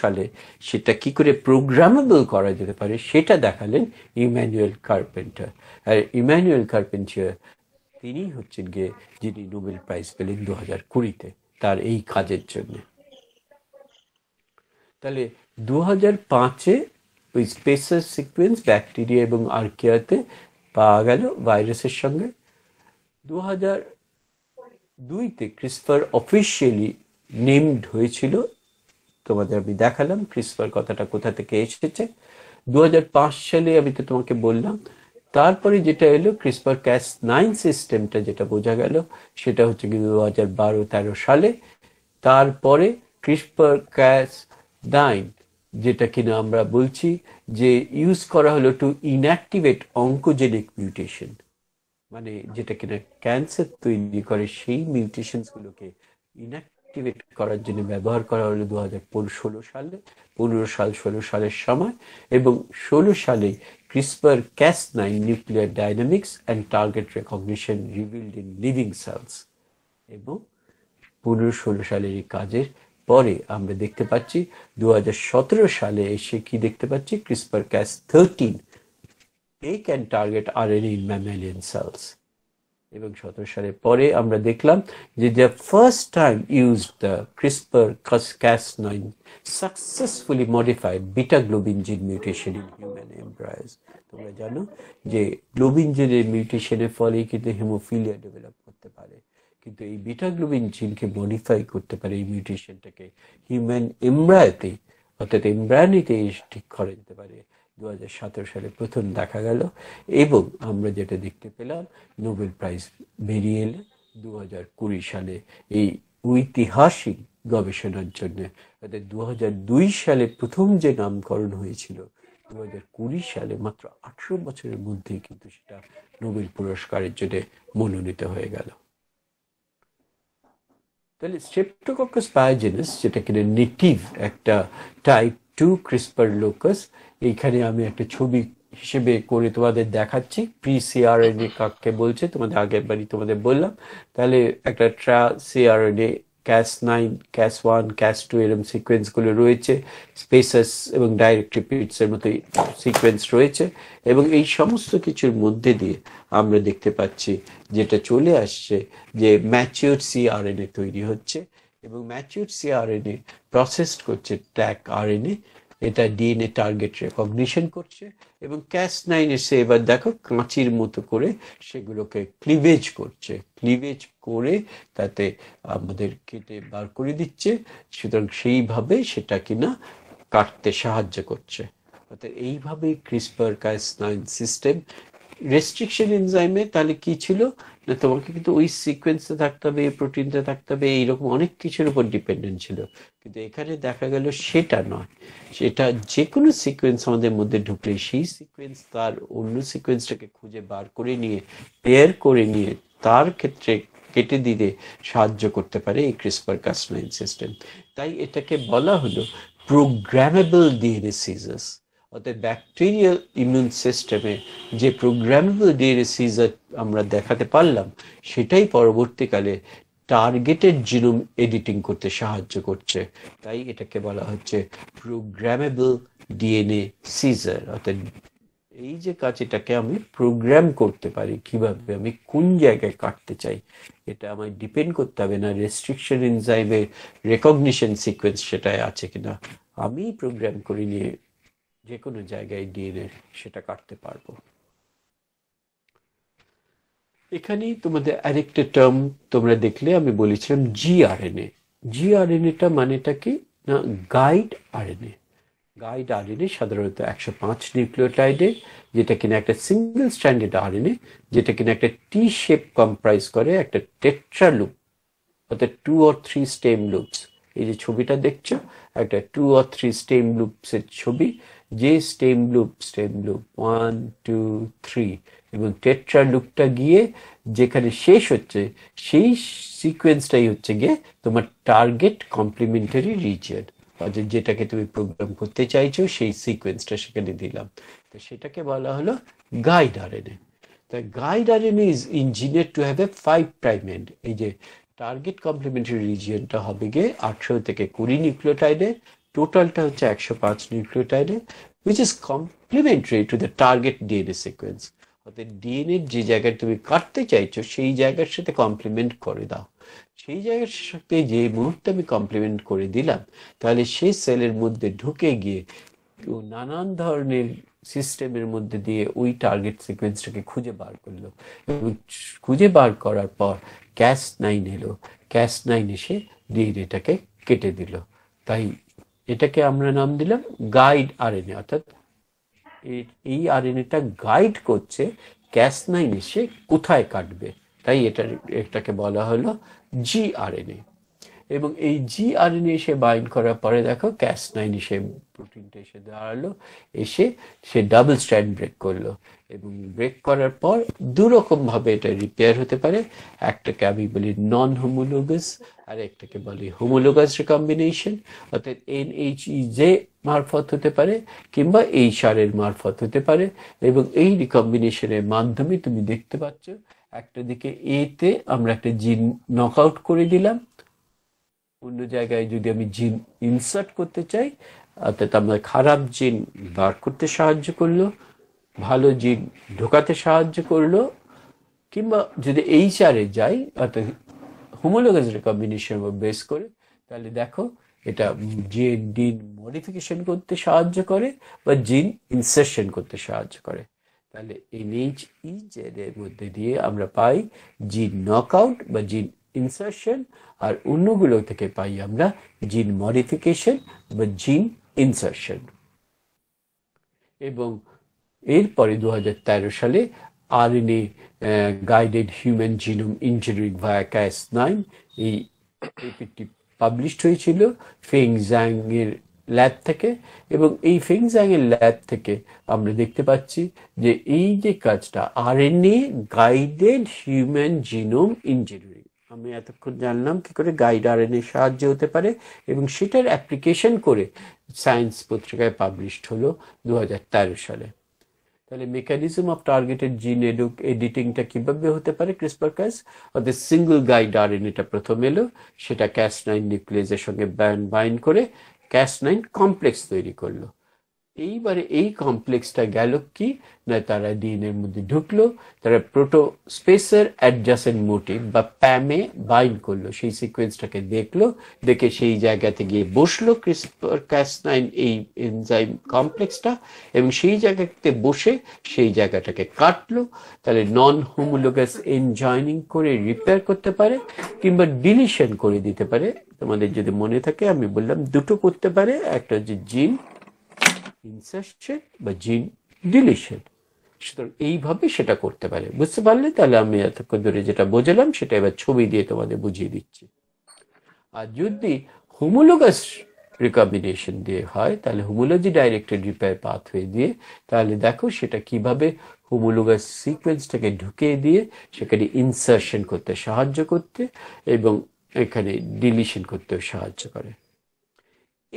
সালে সেটা কি করে প্রোগ্রামেবল করা যেতে পারে সেটা দেখালেন ইম্যানুয়েল কার্পেন্টার আর ইম্যানুয়েল কার্পেন্টার তিনি হচ্ছেন গিয়ে যিনি নোবেল প্রাইজ পেলেন দু হাজার কুড়িতে তার এই কাজের জন্য তাহলে দু হাজার পাঁচে ওই স্পেসার সিকোয়েন্স ব্যাকটেরিয়া এবং আর্কিয়াতে পাওয়া গেল ভাইরাসের সঙ্গে দু হাজার দুইতে ক্রিসপার অফিসিয়ালি নেমড হয়েছিল তোমাদের আমি দেখালাম ক্রিসপার কথাটা কোথা থেকে এসেছে দু সালে আমি তো তোমাকে বললাম তারপরে যেটা এলো ক্রিসপার ক্যাস নাইন সিস্টেমটা যেটা বোঝা গেল সেটা হচ্ছে কি দু হাজার বারো তেরো সালে তারপরে ক্রিসপার ক্যাশ দাইন যেটা কিনা আমরা বলছি যে ইউজ করা হলো টু ইনঅ্যাক্টিভেট অঙ্কোজেনিক মিউটেশন মানে যেটা কিনা ক্যান্সার তৈরি করে সেই মিউটেশনসগুলোকে ইনঅ্যাক্টিভেট করার জন্য ব্যবহার করা হলো দু ষোলো সালে পনেরো সাল ষোলো সালের সময় এবং ষোলো সালে CRISPR Cas nine nuclear dynamics and target recognition revealed in living cells এবং পনেরো ষোলো সালের এই কাজের পরে আমরা দেখতে পাচ্ছি দু সালে এসে কি দেখতে পাচ্ছি ক্রিসপার ক্যাস থার্টিন এই can target R N in mammalian cells এবং সতেরো সালের পরে আমরা দেখলাম যে the first time use the CRISPR Cas nine successfully modified beta globin gene mutation in human embryos তোমরা জানো যে গ্লোবিন জিনের মিউটেশনের ফলে কিন্তু হিমোফিলিয়া ডেভেলপ করতে পারে কিন্তু এই বিটাগ্লোবিন জিনকে মডিফাই করতে পারে এই মিউটেশনটাকে হিউম্যান এমব্রায়তে অর্থাৎ এমব্রায়নিতে ঠিক করা যেতে পারে দু সালে প্রথম দেখা গেল এবং আমরা যেটা দেখতে পেলাম নোবেল প্রাইজ বেরিয়ে এলে দু সালে এই ঐতিহাসিক গবেষণার জন্য অর্থাৎ দু সালে প্রথম যে নামকরণ হয়েছিল দু কুড়ি সালে মাত্র আঠেরো বছরের মধ্যেই কিন্তু সেটা নোবেল পুরস্কারের জন্য মনোনীত হয়ে গেল তাহলে স্ট্রেপ্টোকক্কাস পায়োজেনাস যেটা কিনে নেটিভ একটা টাইপ টু ক্রিসপার লোকাস এইখানে আমি একটা ছবি হিসেবে করে তোমাদের দেখাচ্ছি প্রি সিআরএনএ কাকে বলছে তোমাদের আগের বাড়ি তোমাদের বললাম তাহলে একটা ট্রা crRNA Cas nine Cas one Cas two এরম সিকোয়েন্সগুলো রয়েছে স্পেসাস এবং ডাইরেক্ট এর মতো সিকোয়েন্স রয়েছে এবং এই সমস্ত কিছুর মধ্যে দিয়ে আমরা দেখতে পাচ্ছি যেটা চলে আসছে যে ম্যাচিওর সিআরএনএ তৈরি হচ্ছে এবং ম্যাচিউর সিআরএনএ প্রসেসড করছে ট্যাক আরএনএ এটা ডিএনএ টার্গেট রেকগনিশন করছে এবং ক্যাস নাইন এসে এবার দেখো কাঁচির মতো করে সেগুলোকে ক্লিভেজ করছে ক্লিভেজ করে তাতে আমাদের কেটে বার করে দিচ্ছে সুতরাং সেইভাবে সেটা কিনা কাটতে সাহায্য করছে অর্থাৎ এইভাবে CRISPR Cas nine system restriction এনজাইমে তাহলে কি ছিল না তোমাকে কিন্তু ওই সিকোয়েন্সে থাকতে হবে এই প্রোটিনটা থাকতে হবে এইরকম অনেক কিছুর উপর ডিপেন্ডেন্ট ছিল কিন্তু এখানে দেখা গেল সেটা নয় সেটা যে কোনো সিকোয়েন্স আমাদের মধ্যে ঢুকলে সেই সিকোয়েন্স তার অন্য সিকোয়েন্সটাকে খুঁজে বার করে নিয়ে পেয়ার করে নিয়ে তার ক্ষেত্রে কেটে দিতে সাহায্য করতে পারে এই ক্রিসপার কাস্টমাইন সিস্টেম তাই এটাকে বলা হলো প্রোগ্রামেবল ডিএনএ অর্থাৎ ব্যাকটেরিয়াল ইমিউন সিস্টেমে যে প্রোগ্রামেবল ডিএনএসিজার আমরা দেখাতে পারলাম সেটাই পরবর্তীকালে টার্গেটেড জিনোম এডিটিং করতে সাহায্য করছে তাই এটাকে বলা হচ্ছে প্রোগ্রামেবল ডিএনএ সিজার অর্থাৎ এই যে কাজ এটাকে আমি প্রোগ্রাম করতে পারি কিভাবে আমি কোন জায়গায় কাটতে চাই এটা আমায় ডিপেন্ড করতে হবে না রেস্ট্রিকশন এনজাইমের রেকগনিশন সিকোয়েন্স সেটাই আছে কিনা আমি প্রোগ্রাম করে নিয়ে যে কোনো জায়গায় ডিএনএ সেটা কাটতে পারবো এখানেই তোমাদের আরেকটা টার্ম তোমরা দেখলে আমি বলেছিলাম জিআরএনএ জিআরএনএটা মানেটা কি না গাইড আরএনএ গাইড আরএনএ সাধারণত একশো পাঁচ নিউক্লিওটাইডের যেটা কিনা একটা সিঙ্গেল স্ট্যান্ডার্ড আরএনএ যেটা কিনা একটা টি শেপ কম্প্রাইজ করে একটা টেট্রা লুপ অর্থাৎ two or three stem loops এই যে ছবিটা দেখছো একটা টু অর থ্রি স্টেম লুপসের ছবি যে stem loop stem loop one two three এবং টেট্রা লুপটা গিয়ে যেখানে শেষ হচ্ছে সেই সিকোয়েন্সটাই হচ্ছে গিয়ে তোমার টার্গেট কমপ্লিমেন্টারি রিজিয়ন যেটাকে তুমি প্রোগ্রাম করতে চাইছো সেই সিকোয়েন্সটা সেখানে দিলাম তো সেটাকে বলা হলো guide RNA The guide RNA is engineer to have a five prime end এই যে টার্গেট কমপ্লিমেন্টারি রিজিয়নটা হবে গিয়ে আঠারো থেকে কুড়ি নিউক্লিওটাইডের টোটালটা হচ্ছে একশো পাঁচ নিউক্লিওটাইডে which is complementary to the target DNA sequence অর্থাৎ ডিএনএর যে জায়গায় তুমি কাটতে চাইছো সেই জায়গার সাথে কমপ্লিমেন্ট করে দাও সেই জায়গার সাথে যে মুহূর্তে আমি কমপ্লিমেন্ট করে দিলাম তাহলে সেই সেলের মধ্যে ঢুকে গিয়ে নানান ধরনের সিস্টেমের মধ্যে দিয়ে ওই টার্গেট সিকোয়েন্সটাকে খুঁজে বার করলো এবং খুঁজে বার করার পর ক্যাশ নাইন এলো ক্যাশ নাইন এসে ডিএনএটাকে কেটে দিল তাই এটাকে আমরা নাম দিলাম গাইড আর এনএ অর্থাৎ এই আর এনএটা গাইড করছে ক্যাশ নাইন এসে কোথায় কাটবে তাই এটা এটাকে বলা হলো জি আর এ এবং এই জি আরএনএ এসে বাইন্ড করার পরে দেখো ক্যাস নাইন এসে প্রোটিনটা এসে দাঁড়ালো এসে সে ডাবল স্ট্র্যান্ড ব্রেক করলো এবং ব্রেক করার পর দুরকমভাবে এটা রিপেয়ার হতে পারে একটাকে আমি বলি নন হোমোলোগাস আর একটাকে বলি হোমোলোগাস রিকম্বিনেশন অর্থাৎ এন এইচ ই জে মারফত হতে পারে কিংবা এই সারের মারফত হতে পারে এবং এই রিকম্বিনেশনের মাধ্যমে তুমি দেখতে পাচ্ছ একটা দিকে এতে আমরা একটা জিন নক আউট করে দিলাম অন্য জায়গায় যদি আমি জিন ইনসার্ট করতে চাই অর্থাৎ আমরা খারাপ জিন বার করতে সাহায্য করলো ভালো জিন ঢোকাতে সাহায্য করলো কিংবা যদি এইচআরে যাই অর্থাৎ হোমোলোগাস রেকম্বিনেশন বেস করে তাহলে দেখো এটা জিন ডিন মডিফিকেশন করতে সাহায্য করে বা জিন ইনসেশন করতে সাহায্য করে তাহলে এনএইচ e এর মধ্যে দিয়ে আমরা পাই জিন নক আউট বা জিন ইনসার্শন আর অন্যগুলো থেকে পাই আমরা জিন মডিফিকেশন বা জিন ইনসার্শন এবং এরপরে দু সালে R A guided human genome engineering via Cas nine এই পেপারটি পাবলিশড হয়েছিল ফেংজাং এর ল্যাব থেকে এবং এই ফেংজাং এর ল্যাব থেকে আমরা দেখতে পাচ্ছি যে এই যে কাজটা RNA guided human genome engineering আমি এতক্ষণ জানলাম কি করে গাইড আর এনে সাহায্য হতে পারে এবং সেটার অ্যাপ্লিকেশন করে সায়েন্স পত্রিকায় পাবলিশড হলো দু সালে তাহলে মেকানিজম অফ টার্গেটেড জিন এডুক এডিটিংটা কিভাবে হতে পারে ক্রিসপার ক্যাস অর্থাৎ সিঙ্গল গাইড আর এটা প্রথম এলো সেটা ক্যাশ নাইন নিউক্লিয়াসের সঙ্গে বাইন্ড করে ক্যাশ নাইন কমপ্লেক্স তৈরি করলো এইবারে এই কমপ্লেক্সটা গেল কি না তারা ডিএনএর মধ্যে ঢুকলো তারা প্রোটো স্পেসের অ্যাডজাস্টেন্ট মোটিভ বা প্যামে বাইন করলো সেই সিকোয়েন্সটাকে দেখলো দেখে সেই জায়গাতে গিয়ে বসলো ক্যাস নাইন এই এনজাইম কমপ্লেক্সটা এবং সেই জায়গাতে বসে সেই জায়গাটাকে কাটলো তাহলে নন হোমোলোগাস এনজয়নিং করে রিপেয়ার করতে পারে কিংবা ডিলিশন করে দিতে পারে তোমাদের যদি মনে থাকে আমি বললাম দুটো করতে পারে একটা হচ্ছে জিন ইনসার্শন বা জিন ডিলিশন সুতরাং এইভাবে সেটা করতে পারে বুঝতে পারলে তাহলে আমি এতক্ষণ ধরে যেটা বোঝালাম সেটা এবার ছবি দিয়ে তোমাদের বুঝিয়ে দিচ্ছি আর যদি হোমোলোগাস রিকম্বিনেশন দিয়ে হয় তাহলে হোমোলজি ডাইরেক্টেড রিপেয়ার পাথওয়ে দিয়ে তাহলে দেখো সেটা কিভাবে হোমোলোগাস সিকোয়েন্সটাকে ঢুকিয়ে দিয়ে সেখানে ইনসার্শন করতে সাহায্য করতে এবং এখানে ডিলিশন করতেও সাহায্য করে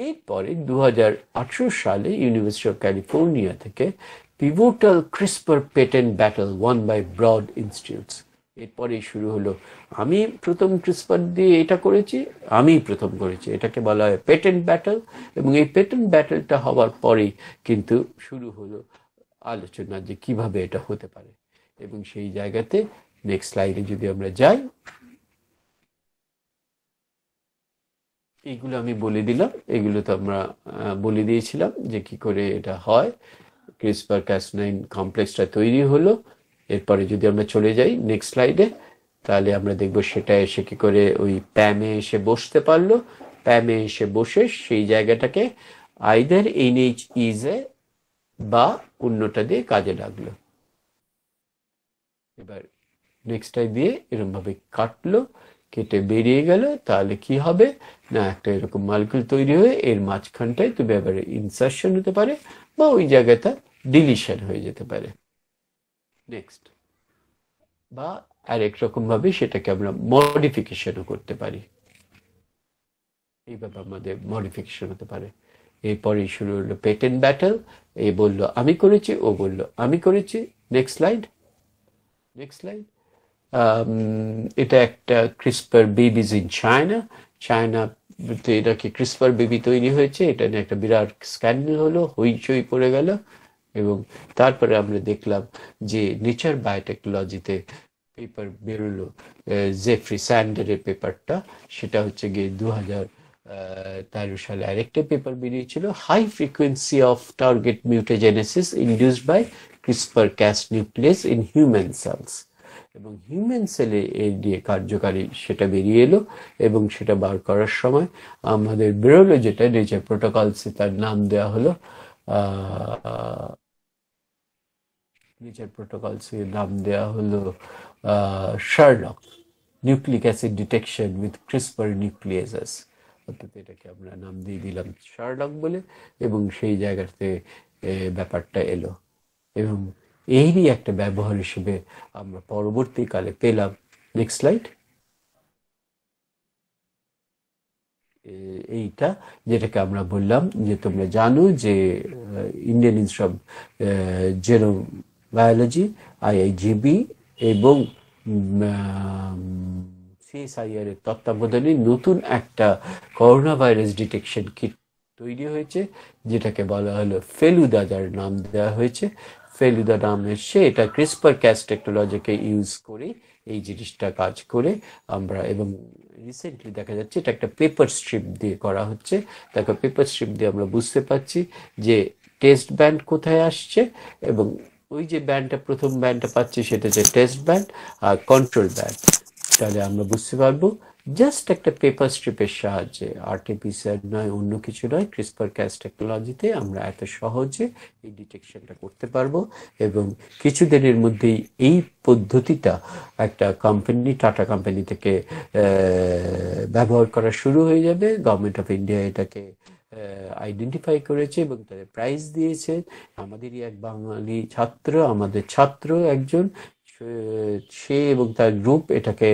এরপরে দু সালে ইউনিভার্সিটি অফ ক্যালিফোর্নিয়া থেকে pivotal CRISPR patent battle won by Broad Institute's এরপরে শুরু হলো আমি প্রথম ক্রিসপার দিয়ে এটা করেছি আমি প্রথম করেছি এটাকে বলা হয় পেটেন্ট ব্যাটল এবং এই পেটেন্ট ব্যাটলটা হওয়ার পরেই কিন্তু শুরু হলো আলোচনা যে কিভাবে এটা হতে পারে এবং সেই জায়গাতে নেক্সট লাইনে যদি আমরা যাই এইগুলো আমি বলে দিলাম এগুলো তো আমরা বলে দিয়েছিলাম যে কি করে এটা হয় ক্রিসপার নাইন কমপ্লেক্সটা তৈরি হলো এরপরে যদি আমরা চলে যাই নেক্সট স্লাইডে তাহলে আমরা দেখব সেটা এসে কি করে ওই প্যামে এসে বসতে পারলো প্যামে এসে বসে সেই জায়গাটাকে আইদার এইচ ইজে বা অন্যটা দিয়ে কাজে লাগলো এবার টাই দিয়ে এরমভাবে কাটলো কেটে বেরিয়ে গেল তাহলে কি হবে না একটা এরকম মালকুল তৈরি হয়ে এর মাঝখানটায় তুমি আবার ইনসার্শন হতে পারে বা ওই জায়গাটা ডিলিশন হয়ে যেতে পারে নেক্সট বা আরেক রকম ভাবে সেটাকে আমরা মডিফিকেশনও করতে পারি এইভাবে আমাদের মডিফিকেশন হতে পারে এরপরে শুরু হলো পেটেন্ট ব্যাটেল এ বলল আমি করেছি ও বলল আমি করেছি next slide next slide Um, এটা একটা CRISPR babies in China China এটাকে ক্রিসপার বেবি তৈরি হয়েছে এটা নিয়ে একটা বিরাট স্ক্যান্ডেল হলো হইচই পড়ে গেল এবং তারপরে আমরা দেখলাম যে নেচার বায়োটেকনোলজিতে পেপার বেরোলো জেফ্রি স্যান্ডারের পেপারটা সেটা হচ্ছে গিয়ে দু হাজার তেরো সালে আরেকটা পেপার বেরিয়েছিল high frequency off target mutagenesis induced by CRISPR Cas nuclease in human cells এবং হিউম্যান সেলে এর যে কার্যকারী সেটা বেরিয়ে এলো এবং সেটা বার করার সময় আমাদের বেরোলো যেটা নেচার প্রোটোকলসে তার নাম দেওয়া হলো নেচার প্রোটোকলসে নাম দেওয়া হলো Sherlock nucleic acid detection with CRISPR nuclease অর্থাৎ এটাকে আমরা নাম দিয়ে দিলাম শার্লক বলে এবং সেই জায়গাতে ব্যাপারটা এলো এবং এইরই একটা ব্যবহার হিসেবে আমরা পরবর্তীকালে পেলাম নেক্সট স্লাইড এইটা যেটাকে আমরা বললাম যে তোমরা জানো যে Indian Institute genome biology IIGB এবং সিএসআইআর এর তত্ত্বাবধানে নতুন একটা করোনা ভাইরাস ডিটেকশন কিট তৈরি হয়েছে যেটাকে বলা হলো ফেলুদা যার নাম দেওয়া হয়েছে ফেলুদা নাম এসছে এটা ক্রিসপার ক্যাস টেকনোলজিকে ইউজ করে এই জিনিসটা কাজ করে আমরা এবং রিসেন্টলি দেখা যাচ্ছে এটা একটা পেপার স্ট্রিপ দিয়ে করা হচ্ছে দেখো পেপার স্ট্রিপ দিয়ে আমরা বুঝতে পারছি যে টেস্ট ব্যান্ড কোথায় আসছে এবং ওই যে ব্যান্ডটা প্রথম ব্যান্ডটা পাচ্ছি সেটা যে টেস্ট ব্যান্ড আর কন্ট্রোল ব্যান্ড তাহলে আমরা বুঝতে পারবো জাস্ট একটা পেপার স্ট্রিপের সাহায্যে আরটিপিসিআর নয় অন্য কিছু নয় ক্রিসপার ক্যাশ টেকনোলজিতে আমরা এত সহজে এই ডিটেকশনটা করতে পারবো এবং কিছুদিনের মধ্যেই এই পদ্ধতিটা একটা কোম্পানি টাটা কোম্পানি থেকে ব্যবহার করা শুরু হয়ে যাবে গভর্নমেন্ট অফ ইন্ডিয়া এটাকে আইডেন্টিফাই করেছে এবং তাদের প্রাইজ দিয়েছে আমাদেরই এক বাঙালি ছাত্র আমাদের ছাত্র একজন সে এবং তার গ্রুপ এটাকে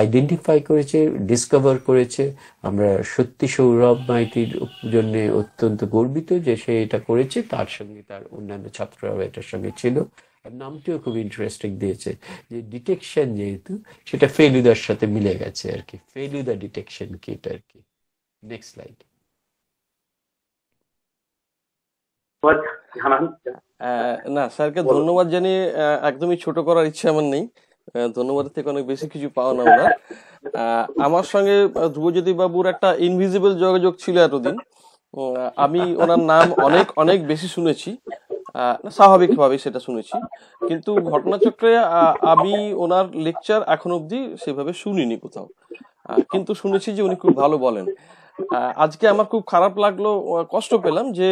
আইডেন্টিফাই করেছে ডিসকভার করেছে আমরা সত্যি সৌরভ মাইতির জন্য অত্যন্ত গর্বিত যে সে এটা করেছে তার সঙ্গে তার অন্যান্য ছাত্ররাও এটার সঙ্গে ছিল আর নামটিও খুব ইন্টারেস্টিং দিয়েছে যে ডিটেকশন যেহেতু সেটা ফেলুদার সাথে মিলে গেছে আর কি ফেলুদা ডিটেকশন কি এটা আর কি নেক্সট স্লাইড না স্যারকে ধন্যবাদ জানিয়ে একদমই ছোট করার ইচ্ছে আমার নেই ধন্যবাদ থেকে অনেক বেশি কিছু পাওয়া না আমরা আমার সঙ্গে ধ্রুবজ্যোতি বাবুর একটা ইনভিজিবল যোগাযোগ ছিল এতদিন আমি ওনার নাম অনেক অনেক বেশি শুনেছি স্বাভাবিক ভাবে সেটা শুনেছি কিন্তু ঘটনাচক্রে আমি ওনার লেকচার এখন অবধি সেভাবে শুনিনি কোথাও কিন্তু শুনেছি যে উনি খুব ভালো বলেন আজকে আমার খুব খারাপ লাগলো কষ্ট পেলাম যে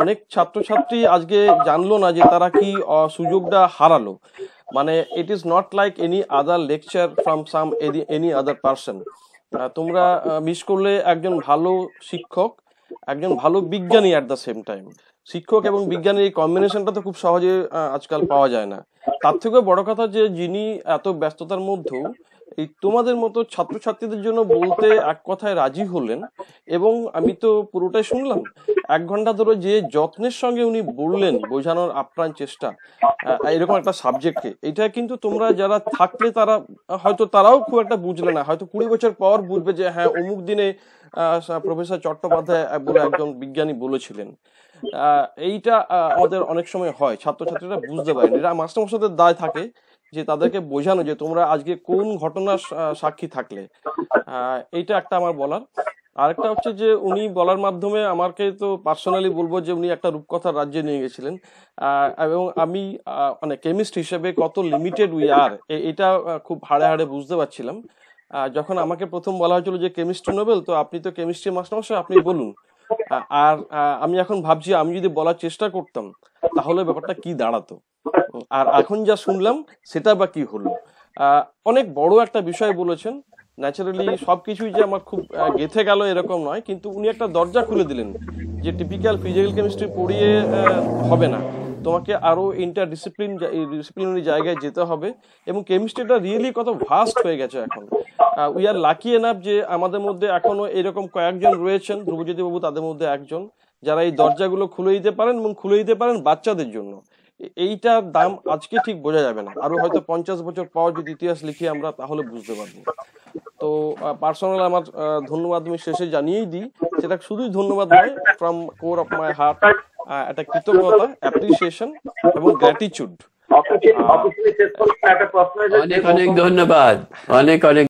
অনেক ছাত্রছাত্রী আজকে জানলো না যে তারা কি সুযোগটা হারালো মানে it is not like any other lecture from some any other person তোমরা মিস করলে একজন ভালো শিক্ষক একজন ভালো বিজ্ঞানী অ্যাট দ্য সেম টাইম শিক্ষক এবং বিজ্ঞানের এই কম্বিনেশনটা তো খুব সহজে আজকাল পাওয়া যায় না তার থেকেও বড় কথা যে যিনি এত ব্যস্ততার মধ্যেও এই তোমাদের মতো ছাত্রছাত্রীদের জন্য বলতে এক কথায় রাজি হলেন এবং আমি তো পুরোটাই শুনলাম এক ঘন্টা ধরে যে যত্নের সঙ্গে উনি বললেন বোঝানোর আপ্রাণ চেষ্টা এরকম একটা সাবজেক্টকে এটা কিন্তু তোমরা যারা থাকলে তারা হয়তো তারাও খুব একটা বুঝলে না হয়তো কুড়ি বছর পর বুঝবে যে হ্যাঁ অমুক দিনে প্রফেসর চট্টোপাধ্যায় বলে একজন বিজ্ঞানী বলেছিলেন এইটা আমাদের অনেক সময় হয় ছাত্রছাত্রীরা বুঝতে পারেন এটা মাস্টারমশাদের দায় থাকে যে তাদেরকে বোঝানো যে তোমরা আজকে কোন ঘটনার সাক্ষী থাকলে এটা একটা আমার বলার আরেকটা হচ্ছে যে উনি বলার মাধ্যমে আমাকে তো পার্সোনালি বলবো যে উনি একটা রূপকথার রাজ্যে নিয়ে গেছিলেন এবং আমি মানে কেমিস্ট হিসেবে কত লিমিটেড উই আর এটা খুব হাড়ে হাড়ে বুঝতে পারছিলাম যখন আমাকে প্রথম বলা হয়েছিল যে কেমিস্ট্রি নোবেল তো আপনি তো কেমিস্ট্রি মাস্টারমশাই আপনি বলুন আর আমি এখন ভাবছি আমি যদি বলার চেষ্টা করতাম তাহলে ব্যাপারটা কি দাঁড়াতো আর এখন যা শুনলাম সেটা বা কি হলো অনেক বড় একটা বিষয় বলেছেন ন্যাচারালি সবকিছুই যে আমার খুব গেথে গেল এরকম নয় কিন্তু উনি একটা দরজা খুলে দিলেন যে টিপিক্যাল ফিজিক্যাল কেমিস্ট্রি পড়িয়ে হবে না তোমাকে আরও ইন্টার ডিসিপ্লিন ডিসিপ্লিনারি জায়গায় যেতে হবে এবং কেমিস্ট্রিটা রিয়েলি কত ভাস্ট হয়ে গেছে এখন উই আর লাকি এনাফ যে আমাদের মধ্যে এখনো এরকম কয়েকজন রয়েছেন ধ্রুবজ্যোতি বাবু তাদের মধ্যে একজন যারা এই দরজাগুলো খুলে দিতে পারেন এবং খুলে দিতে পারেন বাচ্চাদের জন্য এইটার দাম আজকে ঠিক বোঝা যাবে না আরো হয়তো পঞ্চাশ বছর পর যদি ইতিহাস লিখি আমরা তাহলে বুঝতে পারবো তো পার্সোনাল আমার ধন্যবাদ আমি শেষে জানিয়েই দিই সেটা শুধুই ধন্যবাদ নয় from core of my heart একটা কৃতজ্ঞতা অ্যাপ্রিসিয়েশন এবং গ্র্যাটিচিউড অনেক অনেক ধন্যবাদ অনেক অনেক